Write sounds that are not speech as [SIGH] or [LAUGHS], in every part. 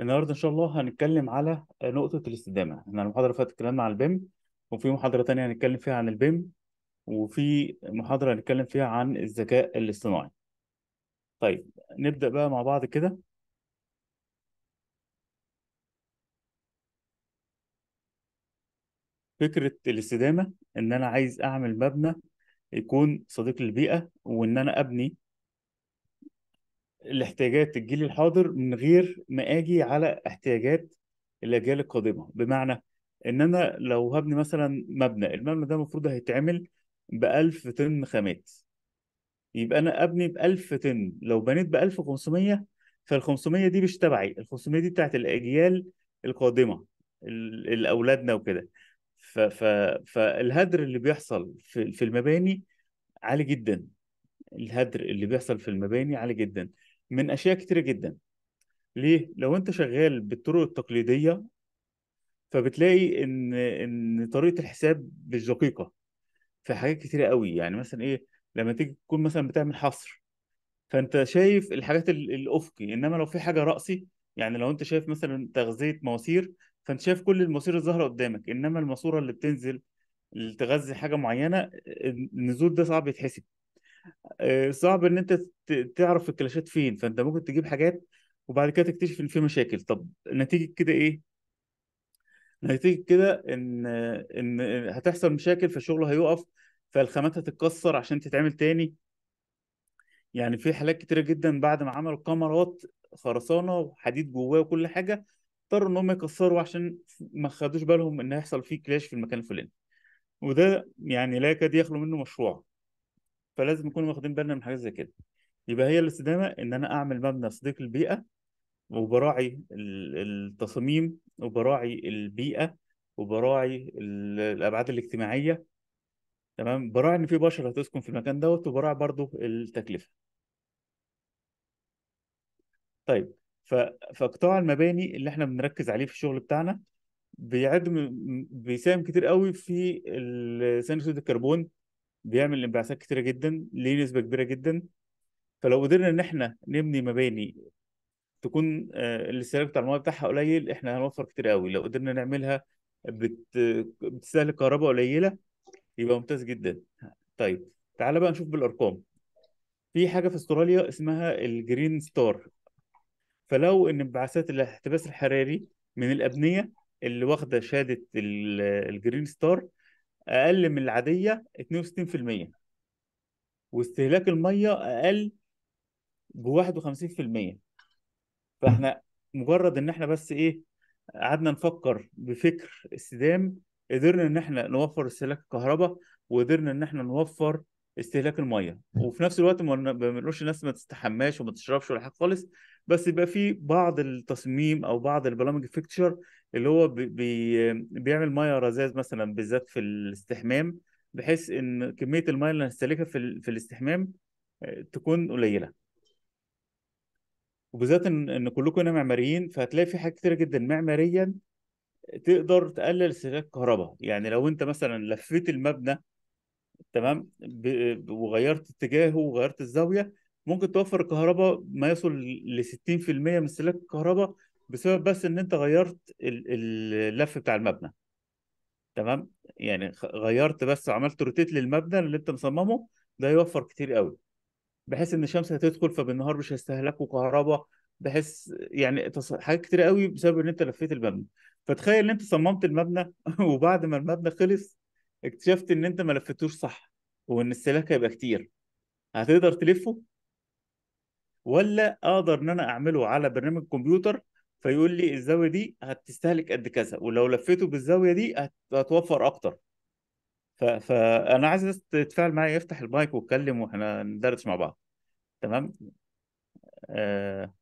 النهارده ان شاء الله هنتكلم على نقطة الاستدامة، احنا المحاضرة اللي فاتت اتكلمنا عن البيم وفي محاضرة تانية هنتكلم فيها عن البيم وفي محاضرة هنتكلم فيها عن الذكاء الاصطناعي. طيب نبدأ بقى مع بعض كده فكرة الاستدامة إن أنا عايز أعمل مبنى يكون صديق للبيئة وإن أنا أبني الاحتياجات الجيل الحاضر من غير ما اجي على احتياجات الاجيال القادمه بمعنى ان انا لو هبني مثلا مبنى المبنى ده المفروض هيتعمل ب 1000 طن خامات يبقى انا ابني ب 1000 طن لو بنيت ب 1500 فال 500 دي مش تبعي ال 500 دي بتاعت الاجيال القادمه الاولادنا وكده ف... ف... فالهدر اللي بيحصل في, في المباني عالي جدا الهدر اللي بيحصل في المباني عالي جدا من اشياء كتيره جدا ليه لو انت شغال بالطرق التقليديه فبتلاقي ان ان طريقه الحساب مش دقيقه في حاجات كتيره قوي يعني مثلا ايه لما تيجي تكون مثلا بتعمل حصر فانت شايف الحاجات الافقي انما لو في حاجه راسي يعني لو انت شايف مثلا تغذيه مواسير فانت شايف كل المواسير الظاهره قدامك انما الماسوره اللي بتنزل اللي تغذي حاجه معينه النزول ده صعب يتحسب آه، صعب ان انت تعرف الكلاشات فين فانت ممكن تجيب حاجات وبعد كده تكتشف ان في مشاكل طب نتيجه كده ايه نتيجه كده ان ان هتحصل مشاكل فالشغل هيقف فالخامات هتتكسر عشان تتعمل تاني يعني في حالات كتيره جدا بعد ما عملوا كاميرات خرسانه وحديد جواه وكل حاجه اضطروا ان هم يكسروا عشان ما خدوش بالهم ان هيحصل فيه كلاش في المكان الفلاني وده يعني لا يكاد يخلو منه مشروع فلازم نكون واخدين بالنا من حاجات زي كده يبقى هي الاستدامه ان انا اعمل مبنى صديق للبيئه وبراعي التصاميم وبراعي البيئه وبراعي الابعاد الاجتماعيه تمام براعي ان في بشر هتسكن في المكان دوت وبراعي برضو التكلفه طيب ف... فقطاع المباني اللي احنا بنركز عليه في الشغل بتاعنا بيعد بيساهم كتير قوي في ثاني اكسيد الكربون بيعمل انبعاثات كتيره جدا ليه نسبه كبيره جدا فلو قدرنا ان احنا نبني مباني تكون آه، الاستهلاك بتاع الميه بتاعها قليل احنا هنوفر كتير قوي لو قدرنا نعملها بت... بتستهلك كهرباء قليله يبقى ممتاز جدا طيب تعال بقى نشوف بالارقام في حاجه في استراليا اسمها الجرين ستار فلو ان انبعاثات الاحتباس الحراري من الابنيه اللي واخده شهاده الجرين ستار اقل من العاديه 62% واستهلاك الميه اقل ب 51% فاحنا مجرد ان احنا بس ايه قعدنا نفكر بفكر استدام قدرنا ان احنا نوفر استهلاك الكهرباء وقدرنا ان احنا نوفر استهلاك الميه وفي نفس الوقت ما بنقولش الناس ما تستحماش وما تشربش ولا حاجه خالص بس يبقى في بعض التصميم او بعض البرامج الفيكتشر اللي هو بي بيعمل ميه رذاذ مثلا بالذات في الاستحمام بحيث ان كميه الميه اللي هنستهلكها في, في الاستحمام آه، تكون قليله وبالذات ان ان كلكم هنا معماريين فهتلاقي في حاجات كتيره جدا معماريا تقدر تقلل استهلاك الكهرباء يعني لو انت مثلا لفيت المبنى تمام وغيرت اتجاهه وغيرت الزاويه ممكن توفر الكهرباء ما يصل ل 60% من استهلاك الكهرباء بسبب بس ان انت غيرت اللف بتاع المبنى تمام يعني غيرت بس عملت روتيت للمبنى اللي انت مصممه ده يوفر كتير قوي بحيث ان الشمس هتدخل فبالنهار مش هيستهلكوا كهرباء بحيث يعني حاجات كتير قوي بسبب ان انت لفيت المبنى فتخيل ان انت صممت المبنى [LAUGHS] وبعد ما المبنى خلص اكتشفت ان انت ما لفتوش صح وان السلاك هيبقى كتير هتقدر تلفه ولا اقدر ان انا اعمله على برنامج كمبيوتر فيقول لي الزاويه دي هتستهلك قد كذا ولو لفيته بالزاويه دي هتوفر اكتر ف... فانا عايز الناس تتفاعل معايا يفتح المايك واتكلم واحنا ندردش مع بعض تمام آه.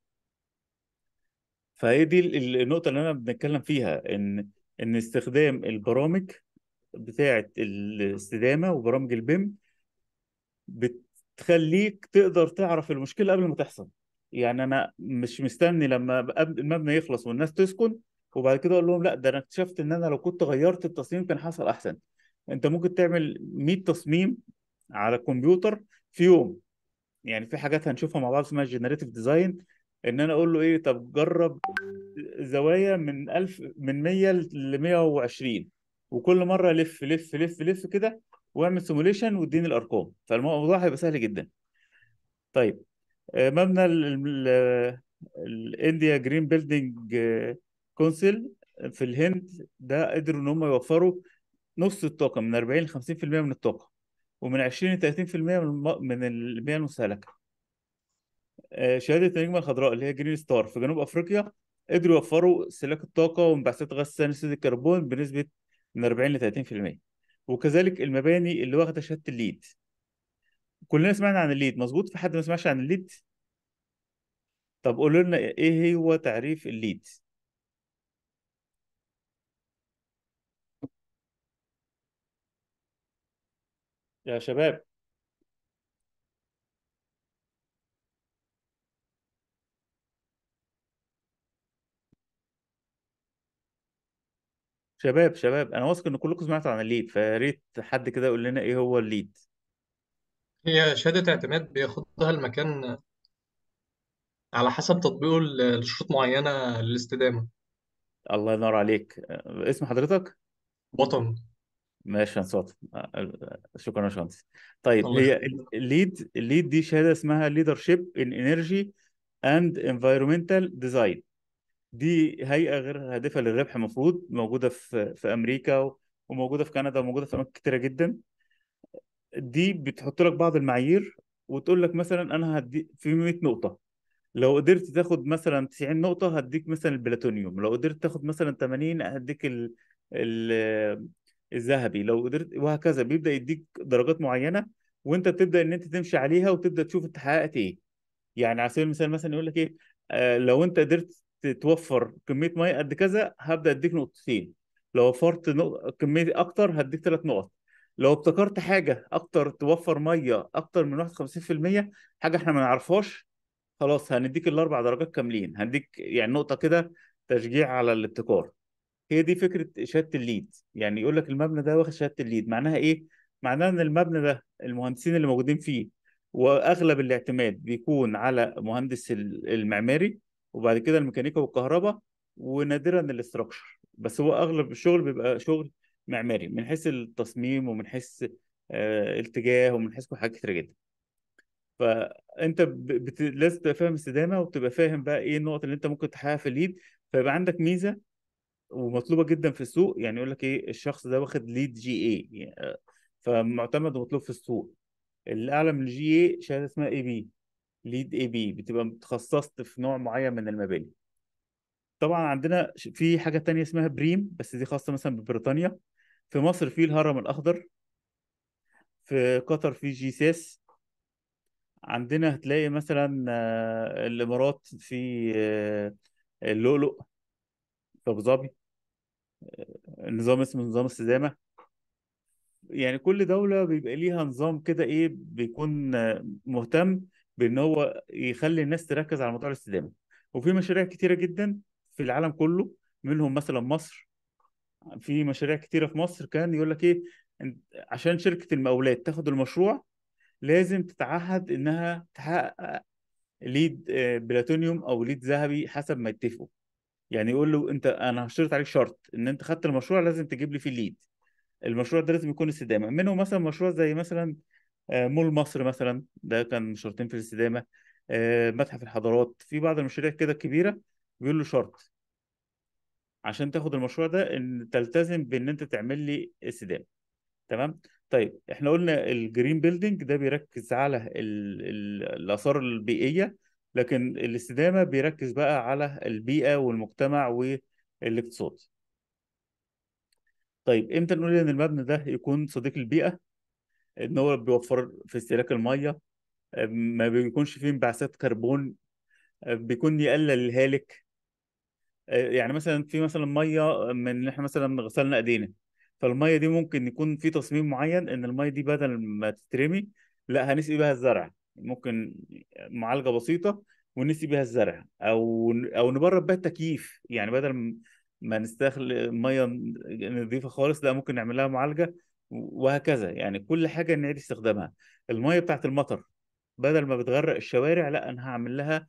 فهي دي النقطه اللي انا بنتكلم فيها ان ان استخدام البرامج بتاعه الاستدامه وبرامج البيم بتخليك تقدر تعرف المشكله قبل ما تحصل يعني انا مش مستني لما المبنى يخلص والناس تسكن وبعد كده اقول لهم لا ده انا اكتشفت ان انا لو كنت غيرت التصميم كان حصل احسن انت ممكن تعمل 100 تصميم على الكمبيوتر في يوم يعني في حاجات هنشوفها مع بعض اسمها جنريتيف ديزاين ان انا اقول له ايه طب جرب زوايا من 1000 من 100 ل 120 وكل مره لف لف لف لف كده واعمل سيموليشن واديني الارقام فالموضوع هيبقى سهل جدا طيب آه، مبنى الانديا جرين بيلدينج كونسل في الهند ده قدروا ان هم يوفروا نص الطاقه من 40 ل 50% من الطاقه ومن 20 ل 30% من المياه المستهلكه آه، شهاده النجمه الخضراء اللي هي جرين ستار في جنوب افريقيا قدروا يوفروا استهلاك الطاقه وانبعاثات غاز ثاني اكسيد الكربون بنسبه من 40 ل 30% وكذلك المباني اللي واخده شهاده الليد كلنا سمعنا عن الليد مظبوط في حد ما سمعش عن الليد طب قولوا لنا ايه هو تعريف الليد يا شباب شباب شباب انا واثق ان كلكم سمعتوا عن الليد فياريت حد كده يقول لنا ايه هو الليد هي شهادة اعتماد بياخدها المكان على حسب تطبيقه لشروط معينة للاستدامة الله ينور عليك اسم حضرتك وطن ماشي يا صوت شكرا يا باشمهندس طيب الله هي يخليك الليد الليد دي شهاده اسمها ليدرشيب ان انرجي اند انفايرمنتال ديزاين دي هيئه غير هادفه للربح المفروض موجوده في في امريكا وموجوده في كندا وموجوده في اماكن كتيره جدا دي بتحط لك بعض المعايير وتقول لك مثلا انا هدي في 100 نقطه لو قدرت تاخد مثلا 90 نقطه هديك مثلا البلاتونيوم لو قدرت تاخد مثلا 80 هديك ال... ال... الذهبي لو قدرت وهكذا بيبدا يديك درجات معينه وانت بتبدا ان انت تمشي عليها وتبدا تشوف انت حققت ايه يعني على سبيل المثال مثلا يقول لك ايه آه، لو انت قدرت توفر كميه ميه قد كذا هبدا اديك نقطتين لو وفرت نق... كميه اكتر هديك ثلاث نقط لو ابتكرت حاجه اكتر توفر ميه اكتر من 51% حاجه احنا ما نعرفهاش خلاص هنديك الاربع درجات كاملين هنديك يعني نقطه كده تشجيع على الابتكار هي دي فكره شهاده الليد يعني يقول لك المبنى ده واخد شهاده الليد معناها ايه معناها ان المبنى ده المهندسين اللي موجودين فيه واغلب الاعتماد بيكون على مهندس المعماري وبعد كده الميكانيكا والكهرباء ونادرا الاستراكشر بس هو اغلب الشغل بيبقى شغل معماري من حيث التصميم ومن حيث آه، الاتجاه ومن حيث حاجات كتير جدا فانت بت... لازم تبقى فاهم استدامه وتبقى فاهم بقى ايه النقط اللي انت ممكن تحققها في الليد فيبقى عندك ميزه ومطلوبه جدا في السوق يعني يقول لك ايه الشخص ده واخد ليد جي اي فمعتمد ومطلوب في السوق الاعلى من الجي اي شهاده اسمها اي بي ليد اي بي بتبقى متخصصت في نوع معين من المباني طبعا عندنا في حاجه تانية اسمها بريم بس دي خاصه مثلا ببريطانيا في مصر في الهرم الأخضر في قطر في جي سيس عندنا هتلاقي مثلا آه، الإمارات في آه، اللؤلؤ في أبو ظبي آه، نظام اسمه نظام السدامة يعني كل دولة بيبقى ليها نظام كده إيه بيكون مهتم بإن هو يخلي الناس تركز على موضوع الاستدامة وفي مشاريع كتيرة جدا في العالم كله منهم مثلا مصر في مشاريع كتيره في مصر كان يقول لك ايه عشان شركه المقاولات تاخد المشروع لازم تتعهد انها تحقق ليد آه، بلاتونيوم او ليد ذهبي حسب ما يتفقوا يعني يقول له انت انا هشترط عليك شرط ان انت خدت المشروع لازم تجيب لي فيه ليد المشروع ده لازم يكون استدامه منهم مثلا مشروع زي مثلا آه، مول مصر مثلا ده كان شرطين في الاستدامه آه، متحف الحضارات في بعض المشاريع كده كبيره بيقول له شرط عشان تاخد المشروع ده ان تلتزم بان انت تعمل لي استدامه تمام طيب احنا قلنا الجرين بيلدينج ده بيركز على الاثار البيئيه لكن الاستدامه بيركز بقى على البيئه والمجتمع والاقتصاد طيب امتى نقول ان المبنى ده يكون صديق البيئه ان هو بيوفر في استهلاك الميه ما بيكونش فيه انبعاثات كربون بيكون يقلل الهالك آه، يعني مثلا في مثلا ميه آه، من اللي احنا مثلا غسلنا ايدينا فالميه دي ممكن يكون في تصميم معين ان الميه دي بدل ما تترمي لا هنسقي بها الزرع ممكن معالجه بسيطه ونسقي بها الزرع او او نبرد بها التكييف يعني بدل ما نستخل ميه نظيفه خالص لا ممكن نعمل لها معالجه وهكذا يعني كل حاجه نعيد استخدامها الميه بتاعت المطر بدل ما بتغرق الشوارع لا انا هعمل لها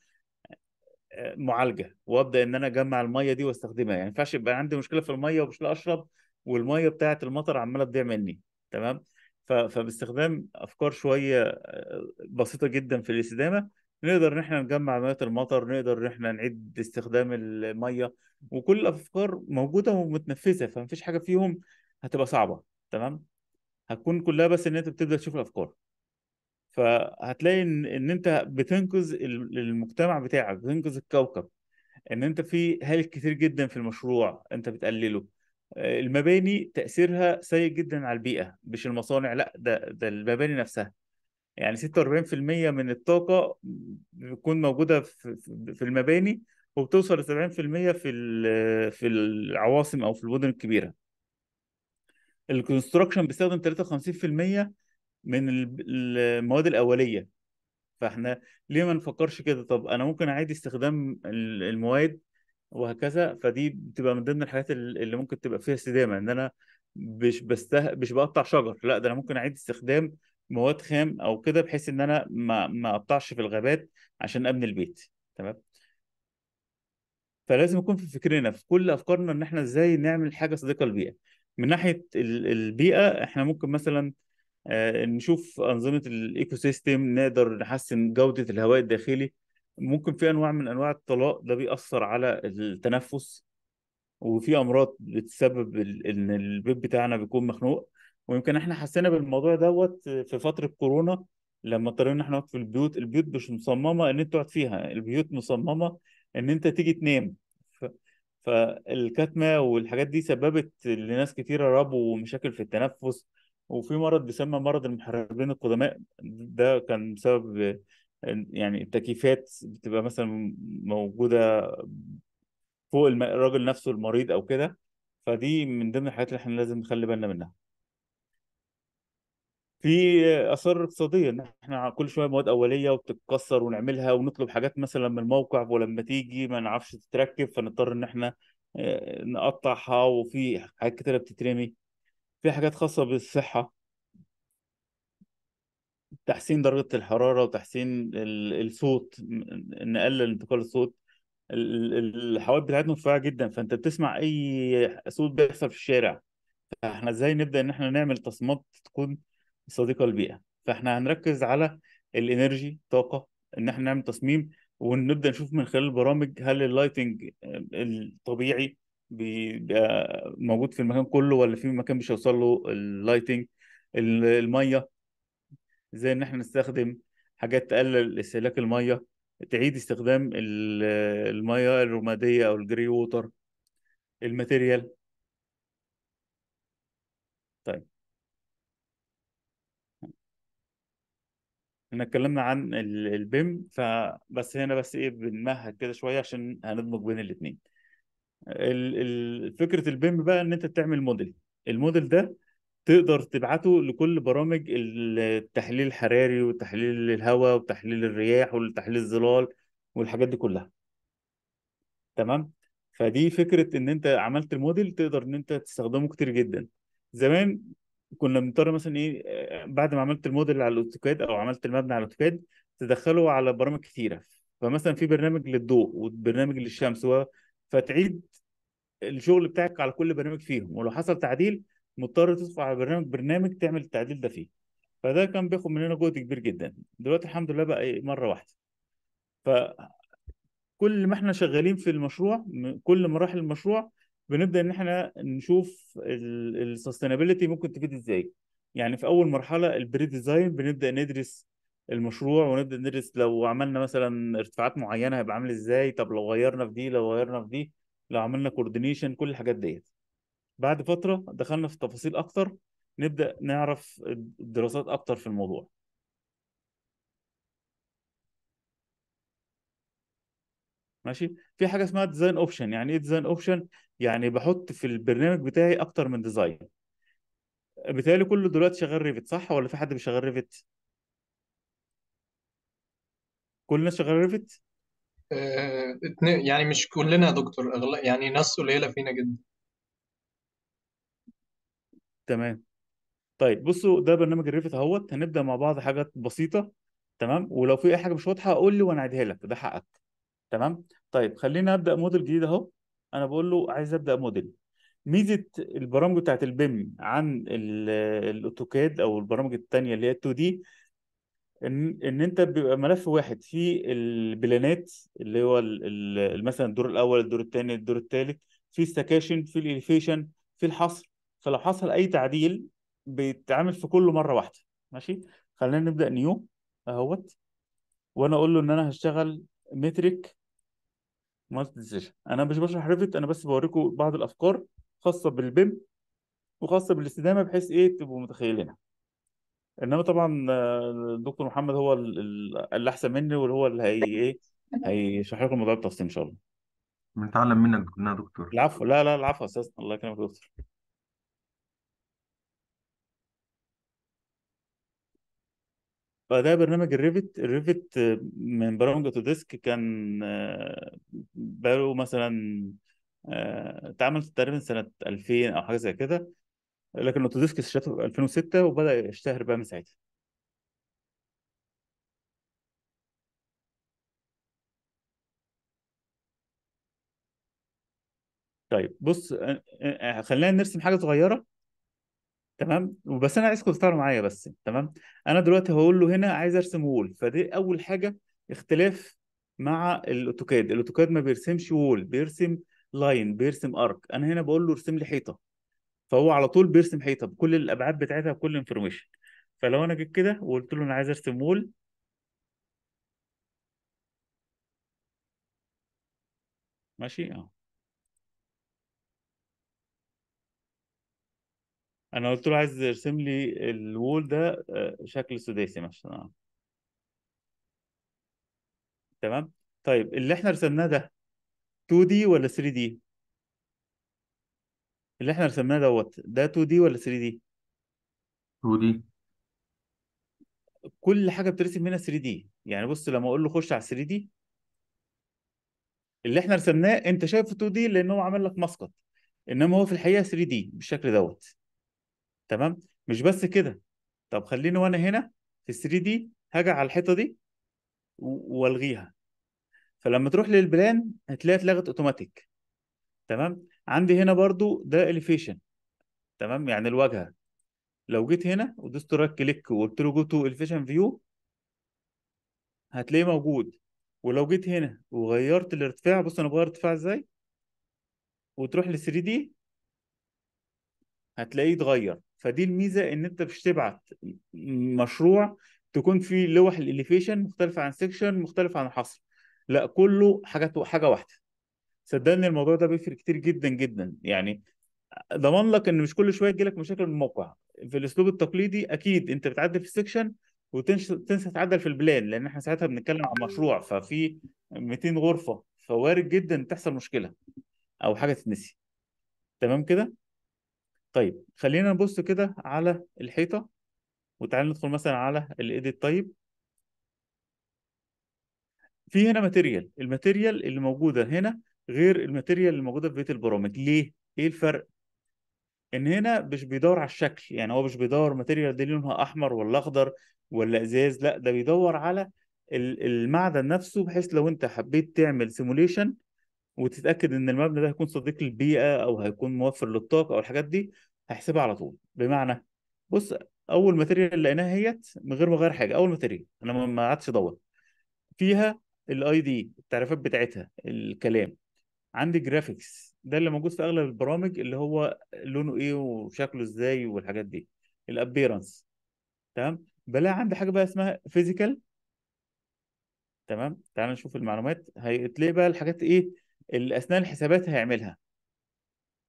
معالجه وابدا ان انا اجمع الميه دي واستخدمها يعني ما ينفعش يبقى عندي مشكله في الميه ومش لاقي اشرب والميه بتاعه المطر عماله تضيع مني تمام فباستخدام افكار شويه آه، بسيطه جدا في الاستدامه نقدر ان احنا نجمع ميه المطر نقدر ان احنا نعيد استخدام الميه وكل الافكار موجوده ومتنفذه فيش حاجه فيهم هتبقى صعبه تمام هتكون كلها بس ان انت بتبدا تشوف الافكار فهتلاقي ان ان انت بتنقذ المجتمع بتاعك بتنقذ الكوكب ان انت في هالك كتير جدا في المشروع انت بتقلله آه، المباني تاثيرها سيء جدا على البيئه مش المصانع لا ده ده المباني نفسها يعني 46% من الطاقه بتكون موجوده في, المباني وبتوصل ل 70% في في العواصم او في المدن الكبيره الكونستراكشن بيستخدم 53% من المواد الاوليه فاحنا ليه ما نفكرش كده طب انا ممكن اعيد استخدام المواد وهكذا فدي بتبقى من ضمن الحاجات اللي ممكن تبقى فيها استدامه ان انا مش بسته مش بقطع شجر لا ده انا ممكن اعيد استخدام مواد خام او كده بحيث ان انا ما ما اقطعش في الغابات عشان ابني البيت تمام فلازم يكون في فكرنا في كل افكارنا ان احنا ازاي نعمل حاجه صديقه للبيئه من ناحيه البيئه احنا ممكن مثلا آه، نشوف انظمه الايكو سيستم نقدر نحسن جوده الهواء الداخلي ممكن في انواع من انواع الطلاق ده بيأثر على التنفس وفي امراض بتسبب ان البيت بتاعنا بيكون مخنوق ويمكن احنا حسينا بالموضوع دوت في فتره كورونا لما اضطرينا ان احنا نقعد في البيوت البيوت مش مصممه ان انت تقعد فيها البيوت مصممه ان انت تيجي تنام فالكتمه والحاجات دي سببت لناس كتيره ربو ومشاكل في التنفس وفي مرض بيسمى مرض المحاربين القدماء ده كان بسبب يعني التكييفات بتبقى مثلا موجودة فوق الراجل نفسه المريض أو كده فدي من ضمن الحاجات اللي احنا لازم نخلي بالنا منها في اثار اقتصاديه ان احنا كل شويه مواد اوليه وبتتكسر ونعملها ونطلب حاجات مثلا من الموقع ولما تيجي ما نعرفش تتركب فنضطر ان احنا نقطعها وفي حاجات كتيره بتترمي في حاجات خاصة بالصحة تحسين درجة الحرارة وتحسين الصوت نقلل انتقال الصوت الحواد بتاعتنا رفيعة جدا فأنت بتسمع أي صوت بيحصل في الشارع فاحنا ازاي نبدأ إن احنا نعمل تصميمات تكون صديقة للبيئة فاحنا هنركز على الانرجي طاقة إن احنا نعمل تصميم ونبدأ نشوف من خلال البرامج هل اللايتنج آه، الطبيعي بيبقى موجود في المكان كله ولا في مكان مش هيوصل له اللايتنج الميه ازاي ان احنا نستخدم حاجات تقلل استهلاك الميه تعيد استخدام الميه الرماديه او الجري ووتر الماتيريال طيب احنا اتكلمنا عن البيم فبس هنا بس ايه بنمهد كده شويه عشان هندمج بين الاثنين فكره البيم بقى ان انت تعمل موديل الموديل ده تقدر تبعته لكل برامج التحليل الحراري وتحليل الهواء وتحليل الرياح وتحليل الظلال والحاجات دي كلها تمام فدي فكره ان انت عملت الموديل تقدر ان انت تستخدمه كتير جدا زمان كنا بنضطر مثلا ايه بعد ما عملت الموديل على الاوتوكاد او عملت المبنى على الاوتوكاد تدخله على برامج كتيره فمثلا في برنامج للضوء وبرنامج للشمس فتعيد الشغل بتاعك على كل برنامج فيهم ولو حصل تعديل مضطر تدفع على برنامج برنامج تعمل التعديل ده فيه فده كان بياخد مننا جهد كبير جدا دلوقتي الحمد لله بقى إيه، مره واحده ف كل ما احنا شغالين في المشروع كل مراحل المشروع بنبدا ان احنا نشوف السستينابيلتي ممكن تفيد ازاي يعني في اول مرحله البري ديزاين بنبدا ندرس المشروع ونبدا ندرس لو عملنا مثلا ارتفاعات معينه هيبقى عامل ازاي طب لو غيرنا في دي لو غيرنا في دي لو عملنا كوردينيشن كل الحاجات ديت بعد فتره دخلنا في تفاصيل اكتر نبدا نعرف الدراسات اكتر في الموضوع ماشي في حاجه اسمها ديزاين اوبشن يعني ايه ديزاين اوبشن يعني بحط في البرنامج بتاعي اكتر من ديزاين بالتالي كله دلوقتي شغال ريفت صح ولا في حد بيشغل ريفت كل الناس شغاله ريفت آه، اتنين- يعني مش كلنا يا دكتور أغلى يعني ناس قليلة فينا جدا تمام طيب بصوا ده برنامج الريفت اهوت هنبدا مع بعض حاجات بسيطه تمام ولو في اي حاجه مش واضحه قول لي وانا اعيدها لك ده حقك تمام طيب خلينا ابدا موديل جديد اهو انا بقول له عايز ابدا موديل ميزه البرامج بتاعت البيم عن الاوتوكاد او البرامج الثانيه اللي هي 2 دي ان ان انت بيبقى ملف واحد فيه البلانات اللي هو الـ مثلا الدور الاول الدور الثاني الدور الثالث في السكاشن في الاليفيشن في الحصر فلو حصل اي تعديل بيتعمل في كله مره واحده ماشي خلينا نبدا نيو اهوت وانا اقول له ان انا هشتغل متريك مالتي انا مش بشرح ريفت انا بس بوريكم بعض الافكار خاصه بالبيم وخاصه بالاستدامه بحيث ايه تبقوا متخيلينها انما طبعا الدكتور آه، محمد هو اللي احسن مني واللي هو اللي هي ايه هيشرح لكم موضوع التفصيل ان شاء الله بنتعلم منك كلنا يا دكتور العفو لا لا العفو اساسا الله يكرمك يا دكتور فده برنامج الريفت الريفت آه، من برامج اوتوديسك كان آه، بقاله مثلا اتعمل تقريبا سنة 2000 او حاجة زي كده لكن اوتوديسك اشترته في 2006 وبدا يشتهر بقى من ساعتها طيب بص خلينا نرسم حاجه صغيره تمام بس انا عايزكم تفتحوا معايا بس تمام انا دلوقتي هقول له هنا عايز ارسم وول فدي اول حاجه اختلاف مع الاوتوكاد الاوتوكاد ما بيرسمش وول بيرسم لاين بيرسم ارك انا هنا بقول له ارسم لي حيطه فهو على طول بيرسم حيطه بكل الابعاد بتاعتها بكل انفورميشن فلو انا جيت كده وقلت له انا عايز ارسم مول ماشي اه انا قلت له عايز ارسم لي الوول ده آه، شكل سداسي مثلا آه. تمام طيب اللي احنا رسمناه ده 2 دي ولا 3 دي اللي احنا رسمناه دوت ده 2 دي ولا 3 دي 2 دي كل حاجه بترسم هنا 3 دي يعني بص لما اقول له خش على 3 دي اللي احنا رسمناه انت شايفه 2 دي لان هو عامل لك مسقط انما هو في الحقيقه 3 دي بالشكل دوت تمام مش بس كده طب خليني وانا هنا في 3 دي هاجي على الحيطه دي والغيها فلما تروح للبلان هتلاقي اتلغت اوتوماتيك تمام عندي هنا برضو ده اليفيشن تمام يعني الواجهه لو جيت هنا ودوست رايت كليك وقلت له جو تو الفيشن فيو هتلاقيه موجود ولو جيت هنا وغيرت الارتفاع بص انا بغير ارتفاع ازاي وتروح ل 3 دي هتلاقيه اتغير فدي الميزه ان انت مش تبعت مشروع تكون فيه لوح الاليفيشن مختلفه عن سيكشن مختلفه عن الحصر لا كله حاجه حاجه واحده صدقني الموضوع ده بيفرق كتير جدا جدا يعني ضمن لك ان مش كل شويه تجيلك مشاكل من الموقع في الاسلوب التقليدي اكيد انت بتعدل في السكشن وتنسى تعدل في البلان لان احنا ساعتها بنتكلم عن مشروع ففي 200 غرفه فوارد جدا تحصل مشكله او حاجه تتنسي تمام كده طيب خلينا نبص كده على الحيطه وتعالى ندخل مثلا على الايديت طيب في هنا ماتيريال الماتيريال اللي موجوده هنا غير الماتيريال موجوده في بيت البرامج ليه ايه الفرق ان هنا مش بيدور على الشكل يعني هو مش بيدور ماتيريال دي لونها احمر ولا اخضر ولا ازاز لا ده بيدور على المعدن نفسه بحيث لو انت حبيت تعمل سيموليشن وتتاكد ان المبنى ده هيكون صديق للبيئه او هيكون موفر للطاقه او الحاجات دي هحسبها على طول بمعنى بص اول ماتيريال اللي لقيناها هيت من غير ما اغير حاجه اول ماتيريال انا ما قعدتش ادور فيها الاي دي التعريفات بتاعتها الكلام عندي جرافيكس ده اللي موجود في اغلب البرامج اللي هو لونه ايه وشكله ازاي والحاجات دي الابيرنس تمام بلاقي عندي حاجه بقى اسمها فيزيكال تمام تعال نشوف المعلومات هتلاقي بقى الحاجات ايه اللي اثناء الحسابات هيعملها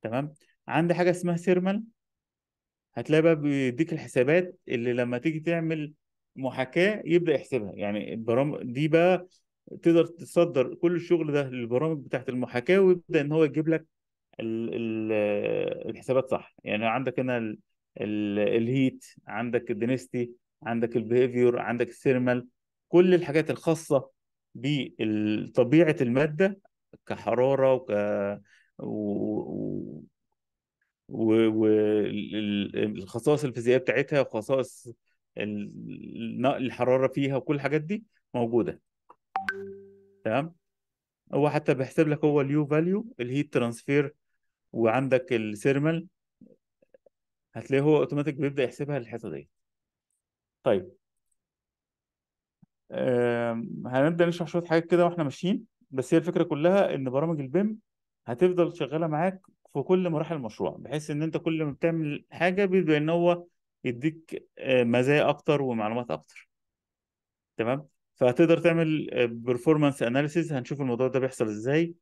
تمام عندي حاجه اسمها سيرمال هتلاقي بقى بيديك الحسابات اللي لما تيجي تعمل محاكاه يبدا يحسبها يعني البرامج دي بقى تقدر تصدر كل الشغل ده للبرامج بتاعت المحاكاه ويبدا ان هو يجيب لك الحسابات صح يعني عندك هنا الهيت عندك الدنستي عندك البيهيفيور عندك الثيرمال كل الحاجات الخاصه بطبيعه الماده كحراره وك و... والخصائص و... الفيزيائيه بتاعتها وخصائص الحراره فيها وكل الحاجات دي موجوده تمام هو حتى بيحسب لك هو اليو فاليو الهيت ترانسفير وعندك الثيرمال هتلاقيه هو اوتوماتيك بيبدا يحسبها للحته دي طيب هنبدا نشرح شويه حاجات كده واحنا ماشيين بس هي الفكره كلها ان برامج البيم هتفضل شغاله معاك في كل مراحل المشروع بحيث ان انت كل ما بتعمل حاجه بيبدا ان هو يديك آه، مزايا اكتر ومعلومات اكتر تمام فهتقدر تعمل بيرفورمانس آه, اناليسيز هنشوف الموضوع ده بيحصل ازاي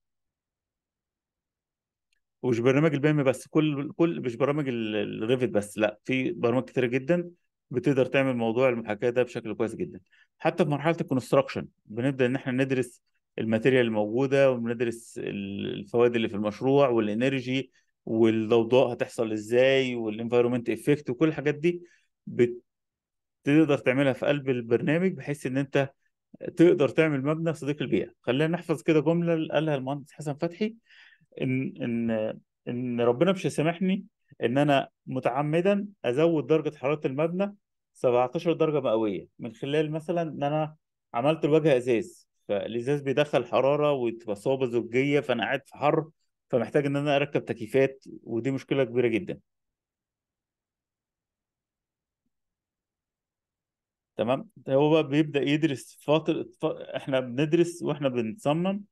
ومش برنامج البيم بس كل كل مش برامج الريفت بس لا في برامج كتير جدا بتقدر تعمل موضوع المحاكاه ده بشكل كويس جدا حتى في مرحله الكونستراكشن بنبدا ان احنا ندرس الماتيريال الموجوده وبندرس الفوائد اللي في المشروع والانرجي والضوضاء هتحصل ازاي والانفايرمنت افكت وكل الحاجات دي بتقدر تعملها في قلب البرنامج بحيث ان انت تقدر تعمل مبنى صديق البيئه خلينا نحفظ كده جمله قالها المهندس حسن فتحي ان ان ان ربنا مش هيسامحني ان انا متعمدا ازود درجه حراره المبنى 17 درجه مئويه من خلال مثلا ان انا عملت الواجهه ازاز فالازاز بيدخل حراره وتبقى صعوبه زجيه فانا قاعد في حر فمحتاج ان انا اركب تكييفات ودي مشكله كبيره جدا تمام هو بقى بيبدا يدرس فتره احنا بندرس واحنا بنصمم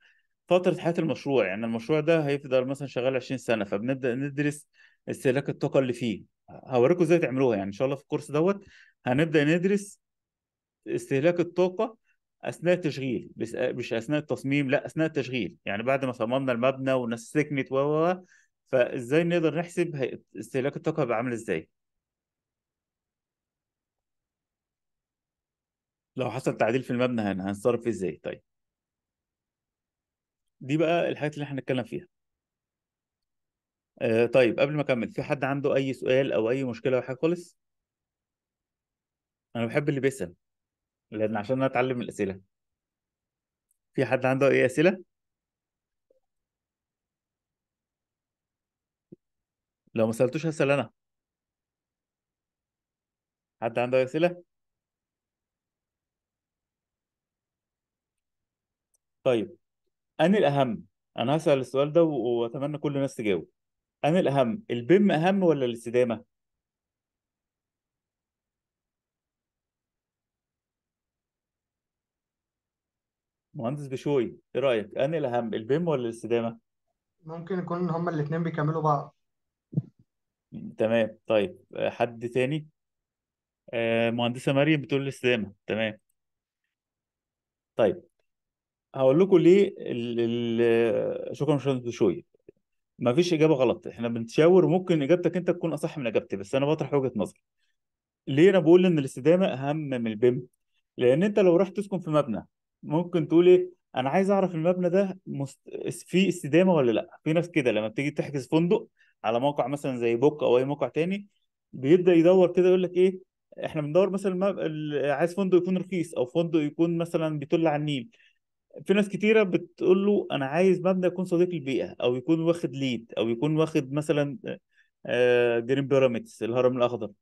فتره حياه المشروع يعني المشروع ده هيفضل مثلا شغال 20 سنه فبنبدا ندرس استهلاك الطاقه اللي فيه هوريكم ازاي تعملوها يعني ان شاء الله في الكورس دوت هنبدا ندرس استهلاك الطاقه اثناء التشغيل مش اثناء التصميم لا اثناء التشغيل يعني بعد ما صممنا المبنى والناس سكنت و فازاي نقدر نحسب استهلاك الطاقه هيبقى عامل ازاي لو حصل تعديل في المبنى هنا هنتصرف فيه ازاي طيب دي بقى الحاجات اللي احنا هنتكلم فيها آه طيب قبل ما اكمل في حد عنده اي سؤال او اي مشكله او حاجه خالص انا بحب اللي بيسال لان عشان انا اتعلم الاسئله في حد عنده اي اسئله لو ما سالتوش هسال انا حد عنده اي اسئله طيب أنا الأهم أنا هسأل السؤال ده وأتمنى كل الناس تجاوب أنا الأهم البيم أهم ولا الاستدامة؟ مهندس بشوي إيه رأيك أنا الأهم البيم ولا الاستدامة؟ ممكن يكون هما الاتنين بيكملوا بعض تمام طيب آه، حد تاني آه، مهندسة مريم بتقول الاستدامة تمام طيب هقول لكم ليه ال ال شكرا مش شوي ما فيش اجابه غلط احنا بنتشاور ممكن اجابتك انت تكون اصح من اجابتي بس انا بطرح وجهه نظري ليه انا بقول ان الاستدامه اهم من البيم لان انت لو رحت تسكن في مبنى ممكن تقول ايه انا عايز اعرف المبنى ده مست... فيه استدامه ولا لا في ناس كده لما بتيجي تحجز فندق على موقع مثلا زي بوك او اي موقع تاني بيبدا يدور كده يقول لك ايه احنا بندور مثلا مب... عايز فندق يكون رخيص او فندق يكون مثلا بيطل على النيل في ناس كتيره بتقول له انا عايز مبنى يكون صديق للبيئه او يكون واخد ليد او يكون واخد مثلا جرين آه، بيراميدز الهرم الاخضر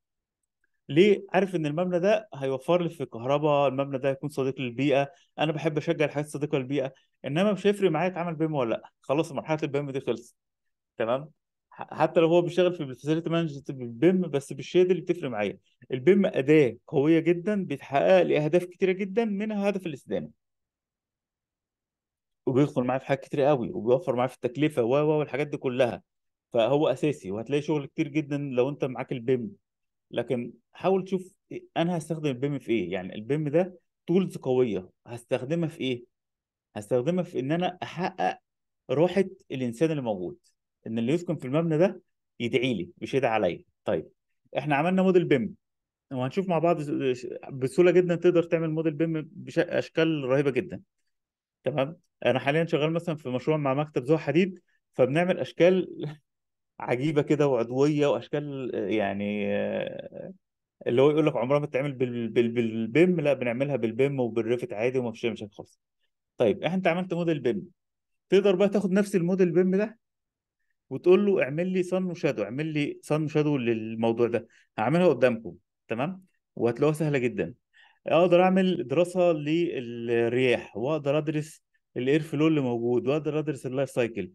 ليه عارف ان المبنى ده هيوفر لي في الكهرباء المبنى ده هيكون صديق للبيئه انا بحب اشجع الحاجات الصديقه للبيئه انما مش هيفرق معايا اتعمل بيم ولا لا خلاص مرحله البيم دي خلصت تمام حتى لو هو بيشتغل في الفاسيلتي مانجمنت بالبيم بس بالشيء اللي بتفرق معايا البيم اداه قويه جدا بتحقق لي اهداف كتيره جدا منها هدف الاستدامه وبيدخل معاه في حاجات كتير قوي وبيوفر معاه في التكلفه و و والحاجات دي كلها فهو اساسي وهتلاقي شغل كتير جدا لو انت معاك البيم لكن حاول تشوف انا هستخدم البيم في ايه يعني البيم ده تولز قويه هستخدمها في ايه هستخدمها في ان انا احقق روحه الانسان اللي موجود ان اللي يسكن في المبنى ده يدعي لي مش يدعي عليا طيب احنا عملنا موديل بيم وهنشوف مع بعض بسهوله جدا تقدر تعمل موديل بيم باشكال رهيبه جدا تمام انا حاليا شغال مثلا في مشروع مع مكتب زو حديد فبنعمل اشكال عجيبه كده وعضويه واشكال يعني اللي هو يقول لك عمرها ما بتتعمل بالبيم لا بنعملها بالبيم وبالريفت عادي وما فيش مشاكل خالص طيب انت عملت موديل بيم تقدر بقى تاخد نفس الموديل بيم ده وتقول له اعمل لي صن وشادو اعمل لي صن وشادو للموضوع ده هعملها قدامكم تمام وهتلاقوها سهله جدا اقدر اعمل دراسه للرياح واقدر ادرس الاير فلو اللي موجود واقدر ادرس اللايف سايكل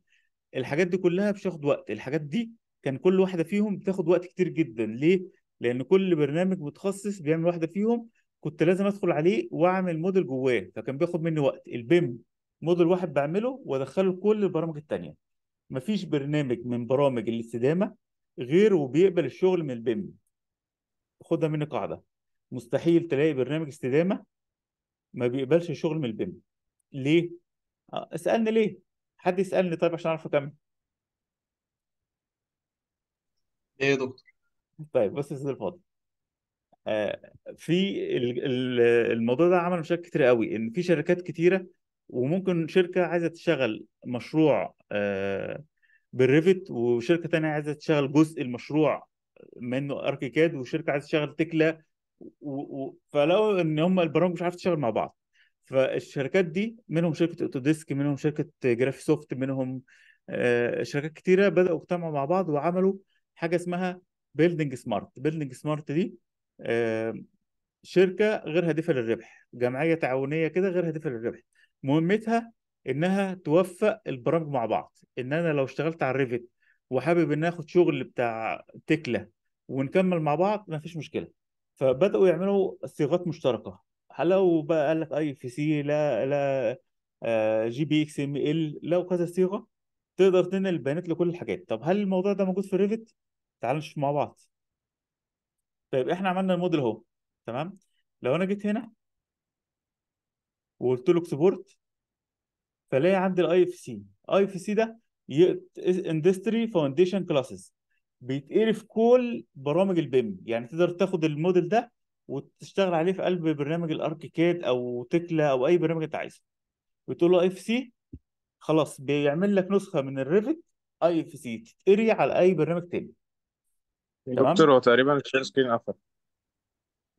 الحاجات دي كلها بتاخد وقت الحاجات دي كان كل واحده فيهم بتاخد وقت كتير جدا ليه لان كل برنامج متخصص بيعمل واحده فيهم كنت لازم ادخل عليه واعمل موديل جواه فكان بياخد مني وقت البيم موديل واحد بعمله وادخله كل البرامج الثانيه مفيش برنامج من برامج الاستدامه غير وبيقبل الشغل من البيم خدها مني قاعده مستحيل تلاقي برنامج استدامه ما بيقبلش شغل من البيم ليه؟ آه، اسالني ليه؟ حد يسالني طيب عشان اعرف اكمل ايه يا دكتور طيب بص يا استاذ الفاضل آه في الموضوع ده عمل مشاكل كتير قوي ان في شركات كتيره وممكن شركه عايزه تشغل مشروع آه بالريفت وشركه تانية عايزه تشغل جزء المشروع منه اركيكاد وشركه عايزه تكله آه و... و... فلو ان هم البرامج مش عارفه تشتغل مع بعض فالشركات دي منهم شركه اوتوديسك منهم شركه جرافي سوفت منهم آه شركات كتيره بداوا اجتمعوا مع بعض وعملوا حاجه اسمها بيلدنج سمارت بيلدنج سمارت دي آه شركه غير هادفه للربح جمعيه تعاونيه كده غير هادفه للربح مهمتها انها توفق البرامج مع بعض ان انا لو اشتغلت على الريفت وحابب ان اخد شغل بتاع تكله ونكمل مع بعض مفيش مشكله فبداوا يعملوا صيغات مشتركه لو بقى قال لك اي في سي لا لا جي بي اكس ام ال لو كذا صيغه تقدر تنقل البيانات لكل الحاجات طب هل الموضوع ده موجود في ريفت تعال نشوف مع بعض طيب احنا عملنا الموديل اهو تمام لو انا جيت هنا وقلت له اكسبورت فلاقي عندي الاي اف سي اي اف سي ده اندستري فاونديشن كلاسز بيتقري في كل برامج البيم يعني تقدر تاخد الموديل ده وتشتغل عليه في قلب برنامج الاركيكاد او تكلا او اي برنامج انت عايزه بتقول له اف سي خلاص بيعمل لك نسخه من الريفت اي اف سي تتقري على اي برنامج تاني تمام دكتور هو تقريبا الشير سكرين قفل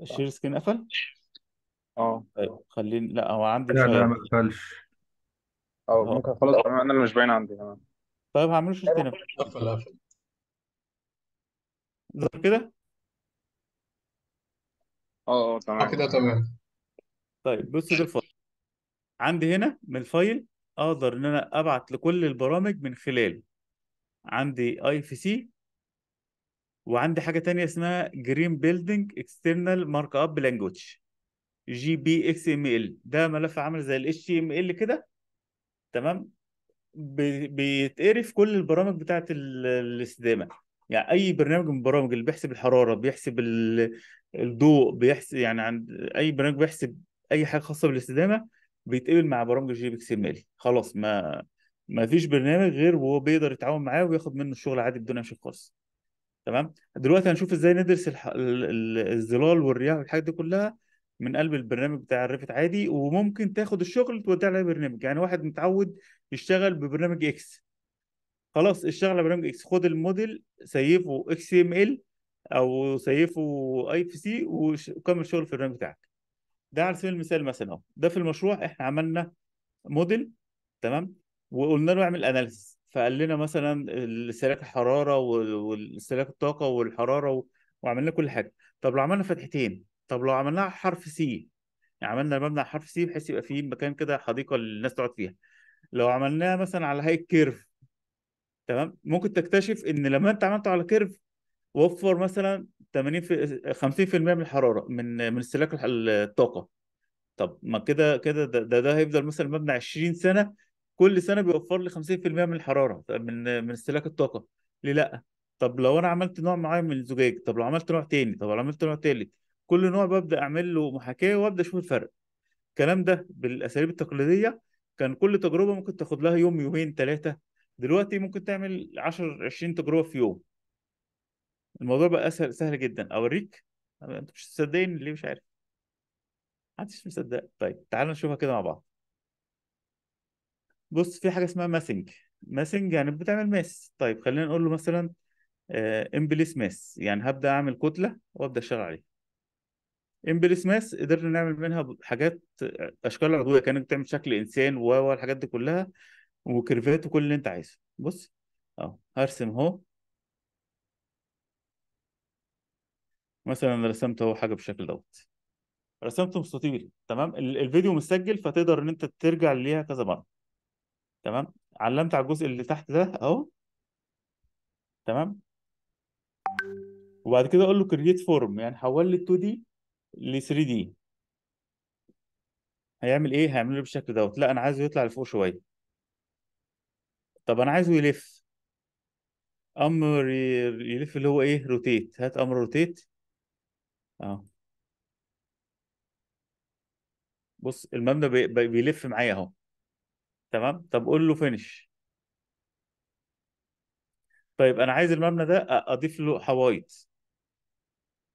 الشير سكرين قفل اه طيب خليني لا هو عندي لا لا ما قفلش اه ممكن خلاص انا اللي مش باين عندي تمام طيب هعمله شير تاني قفل قفل كده اه اه تمام كده تمام طيب بص ده الفايل عندي هنا من الفايل اقدر ان انا ابعت لكل البرامج من خلال عندي اي في سي وعندي حاجه تانية اسمها جرين بيلدينج اكسترنال مارك اب لانجوج جي بي اكس ام ال ده ملف عامل زي الاتش تي ام ال كده تمام بيتقري في كل البرامج بتاعت الاستدامه يعني اي برنامج من البرامج اللي بيحسب الحراره بيحسب الضوء بيحسب يعني عند اي برنامج بيحسب اي حاجه خاصه بالاستدامه بيتقبل مع برامج الجي بي اكس ام ال خلاص ما ما فيش برنامج غير وهو بيقدر يتعاون معاه وياخد منه الشغل عادي بدون اي شيء خالص تمام دلوقتي هنشوف ازاي ندرس الح... الظلال والرياح والحاجات دي كلها من قلب البرنامج بتاع الريفت عادي وممكن تاخد الشغل توديه على برنامج يعني واحد متعود يشتغل ببرنامج اكس خلاص اشتغل على برنامج اكس خد الموديل سيفه اكس ام ال او سيفه اي بي سي وكمل شغل في البرنامج بتاعك ده على سبيل المثال مثلا اهو ده في المشروع احنا عملنا موديل تمام وقلنا له اعمل اناليسيس فقال لنا مثلا استهلاك الحراره واستهلاك الطاقه والحراره وعملنا كل حاجه طب لو عملنا فتحتين طب لو عملناها حرف سي عملنا المبنى على حرف سي يعني بحيث يبقى فيه مكان كده حديقه للناس تقعد فيها لو عملناها مثلا على هيئه كيرف تمام ممكن تكتشف ان لما انت عملته على كيرف وفر مثلا 80 في 50% من الحراره من من استهلاك الطاقه طب ما كده كده ده, ده, هيفضل مثلا مبنى 20 سنه كل سنه بيوفر لي 50% من الحراره من من استهلاك الطاقه ليه لا طب لو انا عملت نوع معين من الزجاج طب لو عملت نوع تاني طب لو عملت نوع تالت كل نوع ببدا اعمل له محاكاه وابدا اشوف الفرق الكلام ده بالاساليب التقليديه كان كل تجربه ممكن تاخد لها يوم يومين ثلاثه دلوقتي ممكن تعمل 10 20 تجربه في يوم الموضوع بقى اسهل سهل جدا اوريك انت مش مصدقين ليه مش عارف محدش مصدق طيب تعال نشوفها كده مع بعض بص في حاجه اسمها ماسنج ماسنج يعني بتعمل ماس طيب خلينا نقول له مثلا آه، امبليس ماس يعني هبدا اعمل كتله وابدا اشتغل عليها امبليس ماس قدرنا نعمل منها حاجات اشكال عضويه كانك بتعمل شكل انسان والحاجات دي كلها وكيرفات وكل اللي انت عايزه بص اهو هرسم اهو مثلا انا رسمت اهو حاجه بالشكل دوت رسمته مستطيل تمام الفيديو مسجل فتقدر ان انت ترجع ليها كذا مره تمام علمت على الجزء اللي تحت ده اهو تمام وبعد كده اقول له كرييت فورم يعني حول لي 2 دي ل 3 دي هيعمل ايه هيعمله بالشكل دوت لا انا عايزه يطلع لفوق شويه طب انا عايزه يلف امر يلف اللي هو ايه روتيت هات امر روتيت اه بص المبنى بي... بي... بيلف معايا اهو تمام طب قول له فينش طيب انا عايز المبنى ده اضيف له حوايط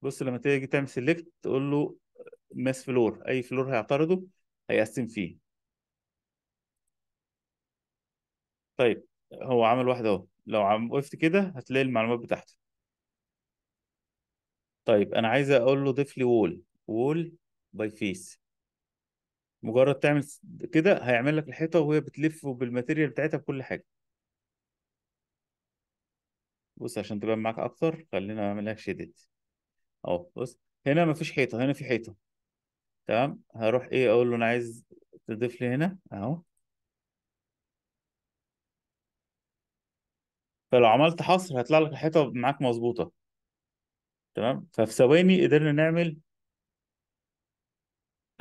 بص لما تيجي تعمل سيلكت تقول له ماس فلور اي فلور هيعترضه هيقسم فيه طيب هو عمل واحدة اهو لو عم وقفت كده هتلاقي المعلومات بتاعته طيب انا عايز اقول له ضيف لي وول وول باي فيس مجرد تعمل كده هيعمل لك الحيطة وهي بتلف بالماتيريال بتاعتها بكل حاجة بص عشان تبان معاك اكتر خلينا اعملها لك اهو بص هنا مفيش حيطة هنا في حيطة تمام هروح ايه اقول له انا عايز تضيف لي هنا اهو فلو عملت حصر هيطلع لك الحيطه معاك مظبوطه تمام ففي ثواني قدرنا نعمل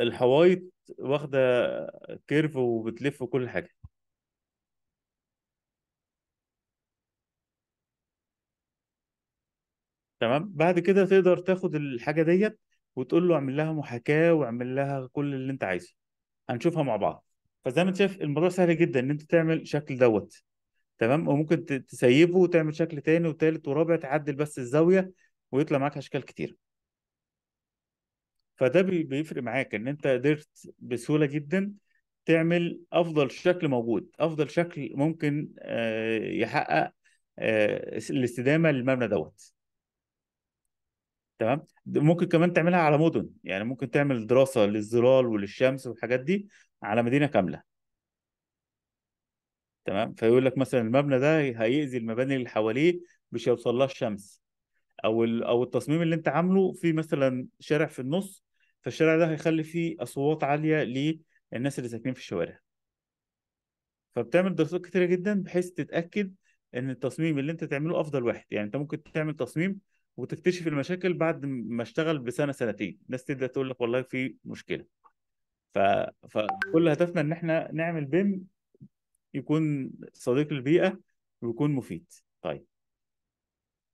الحوايط واخده كيرف وبتلف وكل حاجه تمام بعد كده تقدر تاخد الحاجه ديت وتقول له اعمل لها محاكاه واعمل لها كل اللي انت عايزه هنشوفها مع بعض فزي ما انت شايف الموضوع سهل جدا ان انت تعمل شكل دوت تمام وممكن تسيبه وتعمل شكل تاني وتالت ورابع تعدل بس الزاويه ويطلع معاك اشكال كتير فده بيفرق معاك ان انت قدرت بسهوله جدا تعمل افضل شكل موجود افضل شكل ممكن آه، يحقق آه، الاستدامه للمبنى دوت تمام ممكن كمان تعملها على مدن يعني ممكن تعمل دراسه للظلال وللشمس والحاجات دي على مدينه كامله تمام فيقول لك مثلا المبنى ده هيأذي المباني اللي حواليه مش هيوصل لها الشمس او او التصميم اللي انت عامله في مثلا شارع في النص فالشارع ده هيخلي فيه اصوات عاليه للناس اللي ساكنين في الشوارع فبتعمل دراسات كتيره جدا بحيث تتاكد ان التصميم اللي انت تعمله افضل واحد يعني انت ممكن تعمل تصميم وتكتشف المشاكل بعد ما اشتغل بسنه سنتين الناس تبدا تقول لك والله في مشكله ف... فكل هدفنا ان احنا نعمل بيم يكون صديق للبيئه ويكون مفيد طيب